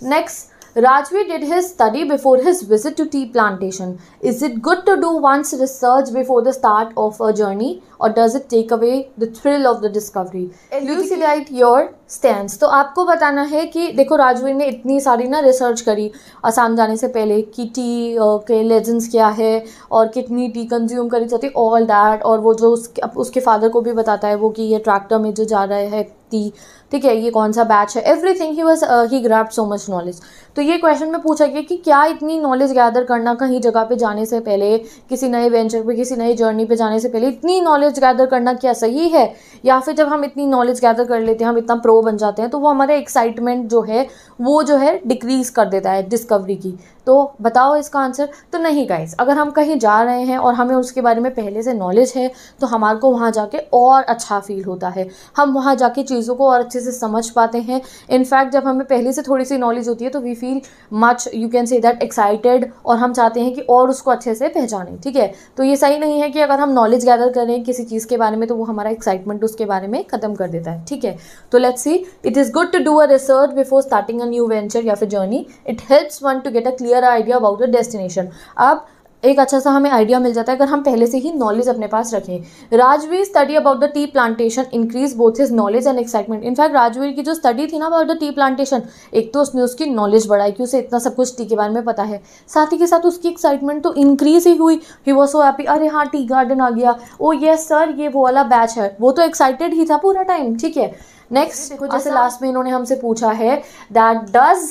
next Rajvi did his study before his visit to tea plantation. Is it good to do one's research before the start of a journey or does it take away the thrill of the discovery? Elucidate eh, your stand तो आपको बताना है कि देखो राजवीर ने इतनी सारी ना रिसर्च करी आसाम जाने से पहले कि टी के लेजेंड्स क्या है और कितनी टी कंज्यूम करी जाती ऑल दैट और वो जो उसके उसके फादर को भी बताता है वो कि ये ट्रैक्टर में जो जा रहा है टी ठीक है ये कौन सा बैच है everything he was he grasp so much knowledge तो ये क्वेश्चन में पूछा गया कि क्या इतनी नॉलेज गैदर करना कहीं जगह पे जाने से पहले किसी नए वेंचर पे किसी नई जर्नी पे जाने से पहले इतनी नॉलेज गैदर करना क्या सही है या फिर जब हम इतनी नॉलेज गैदर कर लेते हैं हम इतना प्रो वो बन जाते हैं तो वो हमारे एक्साइटमेंट जो है वो जो है डिक्रीज कर देता है डिस्कवरी की तो बताओ इसका आंसर तो नहीं गाइज अगर हम कहीं जा रहे हैं और हमें उसके बारे में पहले से नॉलेज है तो हमारे को वहाँ जाके और अच्छा फील होता है हम वहाँ जाके चीज़ों को और अच्छे से समझ पाते हैं इनफैक्ट जब हमें पहले से थोड़ी सी नॉलेज होती है तो we feel much you can say that excited और हम चाहते हैं कि और उसको अच्छे से पहचाने ठीक है तो ये सही नहीं है कि अगर हम नॉलेज गैदर करें किसी चीज़ के बारे में तो वो हमारा एक्साइटमेंट उसके बारे में ख़त्म कर देता है ठीक है तो let's see it is good to do a research before starting a new venture या फिर journey it helps one to get a clear clear idea about the destination अब एक अच्छा सा हमें आइडिया मिल जाता है अगर हम पहले से ही नॉलेज अपने पास रखें Rajvir study about the tea plantation increase both his knowledge and excitement in fact Rajvir की जो स्टडी थी ना अबाउट द टी प्लांटेशन एक तो उसने उसकी नॉलेज बढ़ाई कि उसे इतना सब कुछ टी के बारे में पता है साथ ही के साथ उसकी एक्साइटमेंट तो इंक्रीज ही हुई ही वॉज सो हैप्पी अरे हाँ टी गार्डन आ गया ओ ये सर ये वो वाला बैच है वो तो एक्साइटेड ही था पूरा टाइम ठीक है नेक्स्ट देखो जैसे लास्ट में इन्होंने हमसे पूछा है that does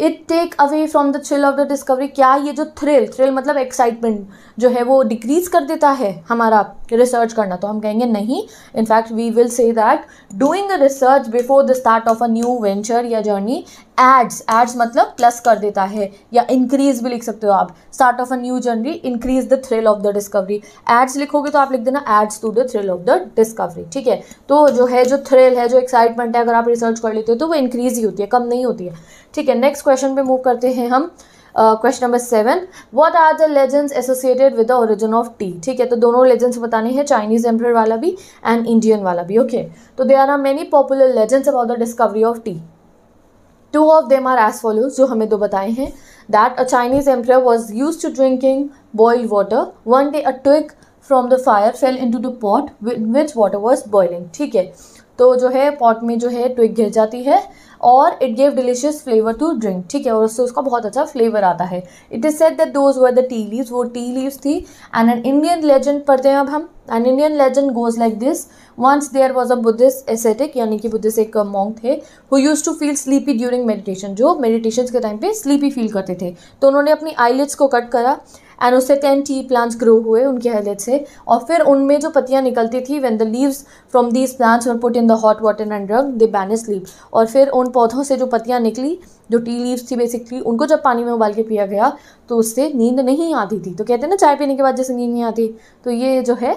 it take away from the thrill of the discovery क्या ये जो थ्रिल थ्रिल मतलब एक्साइटमेंट जो है वो डिक्रीज कर देता है हमारा रिसर्च करना तो हम कहेंगे नहीं in fact we will say that doing the research before the start of a new venture या जर्नी एड्स एड्स मतलब प्लस कर देता है या इंक्रीज भी लिख सकते हो आप start of a new journey increase the thrill of the discovery adds लिखोगे तो आप लिख देना adds to the thrill of the discovery ठीक है तो जो है जो थ्रिल है जो एक्साइटमेंट है अगर आप रिसर्च कर लेते हो तो वो इंक्रीज ही होती है कम नहीं होती है ठीक है नेक्स्ट क्वेश्चन पे मूव करते हैं हम question number seven what are the legends associated with the origin of tea ठीक है तो दोनों लेजेंड्स बताने हैं चाइनीज एम्पर वाला भी एंड इंडियन वाला भी ओके तो they are are many popular legends about the discovery of tea two of them are as follows जो हमें दो बताए हैं that a Chinese emperor was used to drinking boiled water one day a twig from the fire fell into the pot which water was boiling ठीक है तो जो है पॉट में जो है ट्विक गिर जाती है और it gave delicious flavour to drink ठीक है और उससे उसका बहुत अच्छा फ्लेवर आता है it is said that those were the tea leaves वो टी लीव्स थी एंड एन इंडियन लेजेंड पढ़ते हैं अब हम an Indian legend goes like this once there was a Buddhist ascetic यानी कि बुद्धिस्ट एक मॉन्ग थे who used to feel sleepy during meditation जो मेडिटेशन के टाइम पे स्लीपी फील करते थे तो उन्होंने अपनी आईलेट्स को कट करा एंड उससे टेन टी प्लांट्स ग्रो हुए उनके हेल्थ से और फिर उनमें जो पत्तियाँ निकलती थी when the leaves from these plants और put in the hot water and drank they banish leave और फिर उन पौधों से जो पत्तियाँ निकली जो टी लीव्स थी बेसिकली उनको जब पानी में उबाल के पिया गया तो उससे नींद नहीं आती थी तो कहते हैं ना चाय पीने के बाद जैसे नींद नहीं आती तो ये जो है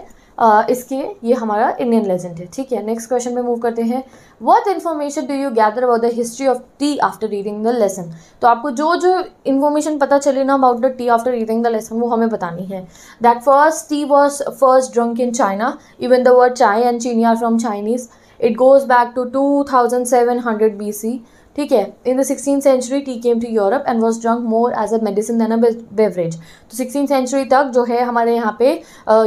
इसके ये हमारा इंडियन लेजेंड है ठीक है नेक्स्ट क्वेश्चन में मूव करते हैं what information do you gather about the history of tea after reading the lesson तो आपको जो जो इन्फॉर्मेशन पता चले ना about the tea after reading the lesson वो हमें बतानी है that first tea was first drunk in China even the word chai and cheeni from Chinese it goes back to two thousand seven hundred B C ठीक है in the sixteen century T came to Europe and was drunk more as a medicine than a beverage तो sixteen century तक जो है हमारे यहाँ पे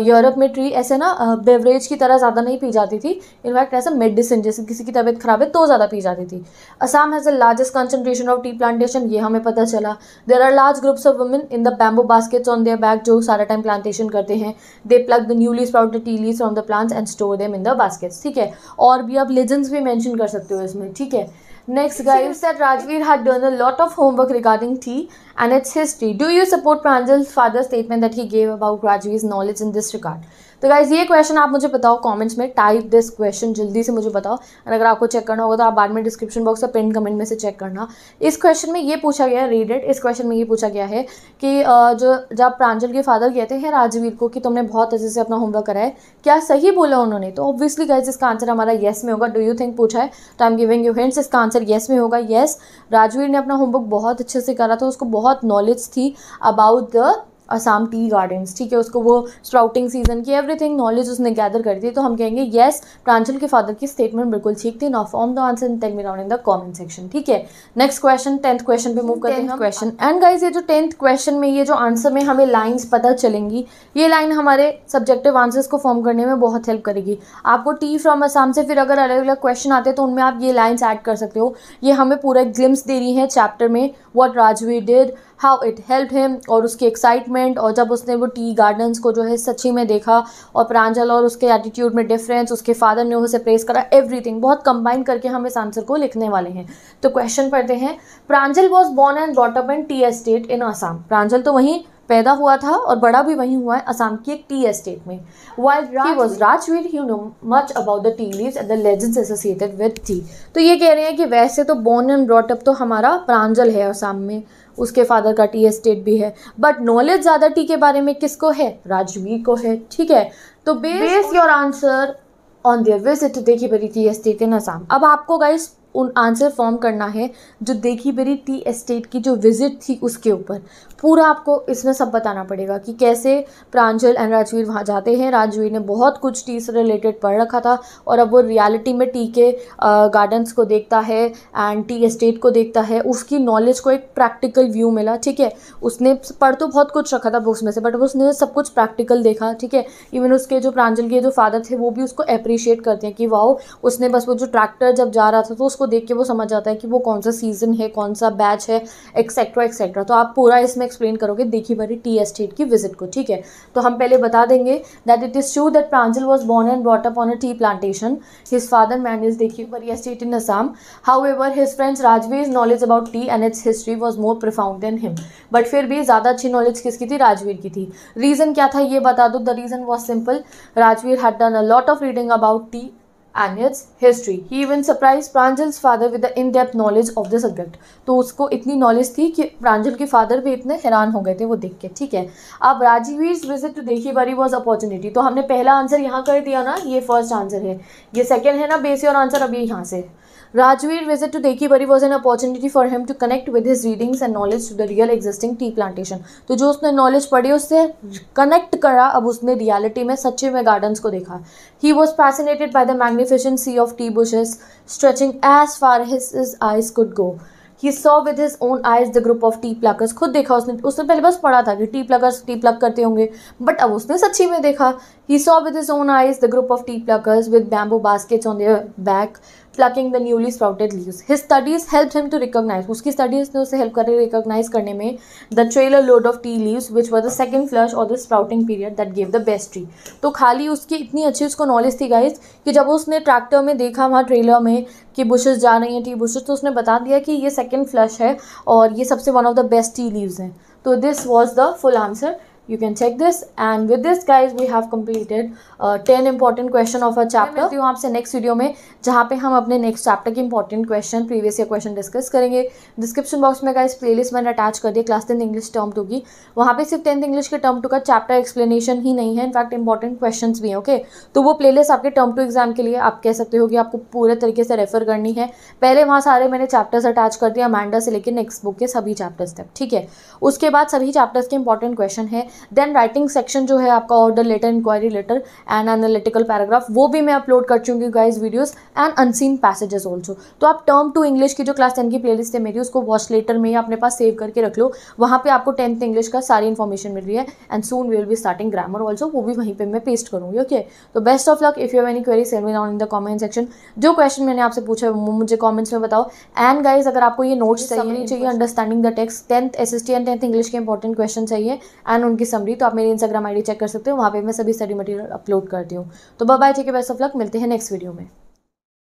Europe में ट्री ऐसे ना बेवरेज की तरह ज़्यादा नहीं पी जाती थी इनफैक्ट ऐसा मेडिसिन जैसे किसी की तबीयत खराब है तो ज़्यादा पी जाती थी Assam has a largest concentration of tea plantation ये हमें पता चला there are large groups of women in the bamboo baskets on their back जो सारा टाइम प्लांटेशन करते हैं they pluck the newly sprout the tea leaves from the plants and store them in the baskets ठीक है और भी आप legends भी मैंशन कर सकते हो इसमें ठीक है Next, guys, that Rajveer had done a lot of homework regarding tea and its history. Do you support Pranjal's father's statement that he gave about Rajveer's knowledge in this regard? तो guys ये question आप मुझे बताओ comments में type this question जल्दी से मुझे बताओ और अगर आपको चेक करना होगा तो आप बाद में डिस्क्रिप्शन बॉक्स और पिन कमेंट में से चेक करना इस क्वेश्चन में ये पूछा गया है रीडेड इस क्वेश्चन में ये पूछा गया है कि जो जब प्रांजल के फादर कहते हैं राजवीर को कि तुमने बहुत अच्छे से अपना होमवर्क कराया क्या सही बोला उन्होंने तो ऑब्वियसली गाइज इसका आंसर हमारा येस में होगा डू यू थिंक पूछा है तो I am giving you hints इसका आंसर येस में होगा येस राजवीर ने अपना होमवर्क बहुत अच्छे से करा था उसको बहुत नॉलेज थी about the Assam tea gardens ठीक है उसको वो स्प्राउटिंग सीजन की एवरीथिंग नॉलेज उसने गैदर कर दी तो हम कहेंगे येस प्रांचल के फादर की स्टेटमेंट बिल्कुल ठीक थी now form the answer tell me down in the comment section ठीक है नेक्स्ट क्वेश्चन टेंथ क्वेश्चन पे मूव करते हैं क्वेश्चन एंड गाइज ये जो टेंथ क्वेश्चन में ये जो आंसर में हमें लाइन्स पता चलेंगी ये लाइन हमारे सब्जेक्टिव आंसर्स को फॉर्म करने में बहुत हेल्प करेगी आपको टी फ्रॉम असाम से फिर अगर अलग अलग क्वेश्चन आते हैं तो उनमें आप ये लाइन्स ऐड कर सकते हो ये हमें पूरा एक ग्लिम्स दे रही है चैप्टर में what Rajvir did how it help him और उसकी एक्साइटमेंट और जब उसने वो टी गार्डन्स को जो है सच्ची में देखा और प्रांजल और उसके एटीट्यूड में डिफरेंस उसके फादर ने उसे प्रेस करा एवरीथिंग बहुत कंबाइन करके हम इस आंसर को लिखने वाले हैं तो क्वेश्चन पढ़ते हैं Pranjal was born and brought up and tea estate in Assam Pranjal तो वहीं पैदा हुआ था और बड़ा भी वहीं हुआ है असम की एक टी एस्टेट में while he was Rajvir he know much about the tea leave and the legends associated with tea तो ये कह रहे हैं कि वैसे तो बोर्न एंड ब्रॉटअप तो हमारा प्रांजल है असम में उसके फादर का टी एस्टेट भी है बट नॉलेज ज़्यादा टी के बारे में किसको है राजवीर को है ठीक है तो base your answer on their visit Dhekiabari T estate in Assam अब आपको गाइस उन आंसर फॉर्म करना है जो देखी बेरी टी एस्टेट की जो विजिट थी उसके ऊपर पूरा आपको इसमें सब बताना पड़ेगा कि कैसे प्रांजल एंड राजवीर वहाँ जाते हैं राजवीर ने बहुत कुछ टी से रिलेटेड पढ़ रखा था और अब वो रियलिटी में टी के गार्डन्स को देखता है एंड टी एस्टेट को देखता है उसकी नॉलेज को एक प्रैक्टिकल व्यू मिला ठीक है उसने पढ़ तो बहुत कुछ रखा था बुक्स में से बट उसने सब कुछ प्रैक्टिकल देखा ठीक है इवन उसके जो प्रांजल के जो फादर थे वो भी उसको अप्रिशिएट करते हैं कि वाह उसने बस वो जो ट्रैक्टर जब जा रहा था तो उसको देख के वो समझ जाता है कि वो कौन सा सीज़न है कौन सा बैच है एक्सेट्रा एक्सेट्रा तो आप पूरा इसमें एक्सप्लेन करोगे देखी भरी टी एस्टेट की विजिट को ठीक है तो हम पहले बता देंगे that it is true that Pranjal was born and brought up on a tea plantation his father man is Dhekiabari estate in Assam however his friends Rajvir knowledge about tea and its history was more profound than him but फिर भी ज़्यादा अच्छी knowledge किसकी थी राजवीर की थी reason क्या था ये बता दो the reason was simple Rajvir had done a lot of reading about tea and its history he even surprise Pranjal's father with the in depth knowledge of the subject तो उसको इतनी नॉलेज थी कि प्रांजल के फादर भी इतने हैरान हो गए थे वो देख के ठीक है अब राजीवीर विजिट टू देखी बारी वॉज अपॉर्चुनिटी तो हमने पहला आंसर यहाँ कर दिया ना ये फर्स्ट आंसर है ये सेकेंड है ना बेस योर आंसर अभी यहाँ से Rajveer visit to Dekibari was an opportunity for him to connect with his readings and knowledge to the real existing tea plantation. तो जो उसने नॉलेज पढ़ी उससे कनेक्ट करा अब उसने रियलिटी में सच्चे में गार्डन्स को देखा he was fascinated by the magnificent sea of tea bushes stretching as far his his eyes could go he saw with his own eyes the group of tea pluckers खुद देखा उसने उसने पहले बस पढ़ा था कि टी प्लकर्स टी प्लक करते होंगे बट अब उसने सच्ची में देखा He saw with his own eyes the group of tea pluckers with bamboo baskets on their back plucking the newly sprouted leaves. His studies helped him to recognize. उसकी studies ने उसे help करे recognize करने में the trailer load of tea leaves which were the second flush or the sprouting period that gave the best tree. तो खाली उसकी इतनी अच्छी उसको knowledge थी guys कि जब उसने tractor में देखा वहाँ trailer में कि bushes जा रही हैं tea bushes तो उसने बता दिया कि ये second flush है और ये सबसे one of the best tea leaves हैं तो this was the full answer. you can check this and with this guys we have completed uh, 10 important question of our chapter you हूँ आपसे next video mein jahan pe hum apne next chapter के important question previous year question discuss karenge description box mein guys playlist मैंने attach kar दिया class 10 English term 2 ki wahan pe sirf 10th English ke term 2 ka chapter explanation hi nahi hai in fact important questions bhi hai okay? to wo playlist aapke term 2 exam ke liye aap keh sakte ho ki aapko pure tarike se refer karni hai pehle wahan sare maine chapters attach kar diye amanda se lekin next book ke sabhi chapters tak theek hai uske baad sabhi chapters ke important question hai then writing section जो है आपका order letter inquiry letter and analytical paragraph वो भी मैं upload कर चुकी guys videos and unseen passages also तो आप टर्म टू इंग्लिश की जो क्लास टेन की प्लेलिस्ट है मेरी उसको वॉच लेटर में ही अपने पास सेव करके रख लो वहाँ पे आपको टेंथ इंग्लिश का सारी इन्फॉर्मेशन मिल रही है and soon will be starting grammar also वो भी वहीं पर मैं पेस्ट करूँगी ओके तो best of luck if you any query send me down in the comment section जो क्वेश्चन मैंने आपसे पूछा है वो मुझे कॉमेंट्स में बताओ एंड गाइज अगर आपको ये नोट्स चाहिए चाहिए understanding the texts tenth S S T and tenth English के इंपॉर्टेंट क्वेश्चन चाहिए एंड उनकी समरी तो आप मेरी इंस्टाग्राम आईडी चेक कर सकते हो वहाँ पे मैं सभी स्टडी मटेरियल अपलोड करती हूँ तो बाय ठीक है बेस्ट ऑफ लक मिलते हैं नेक्स्ट वीडियो में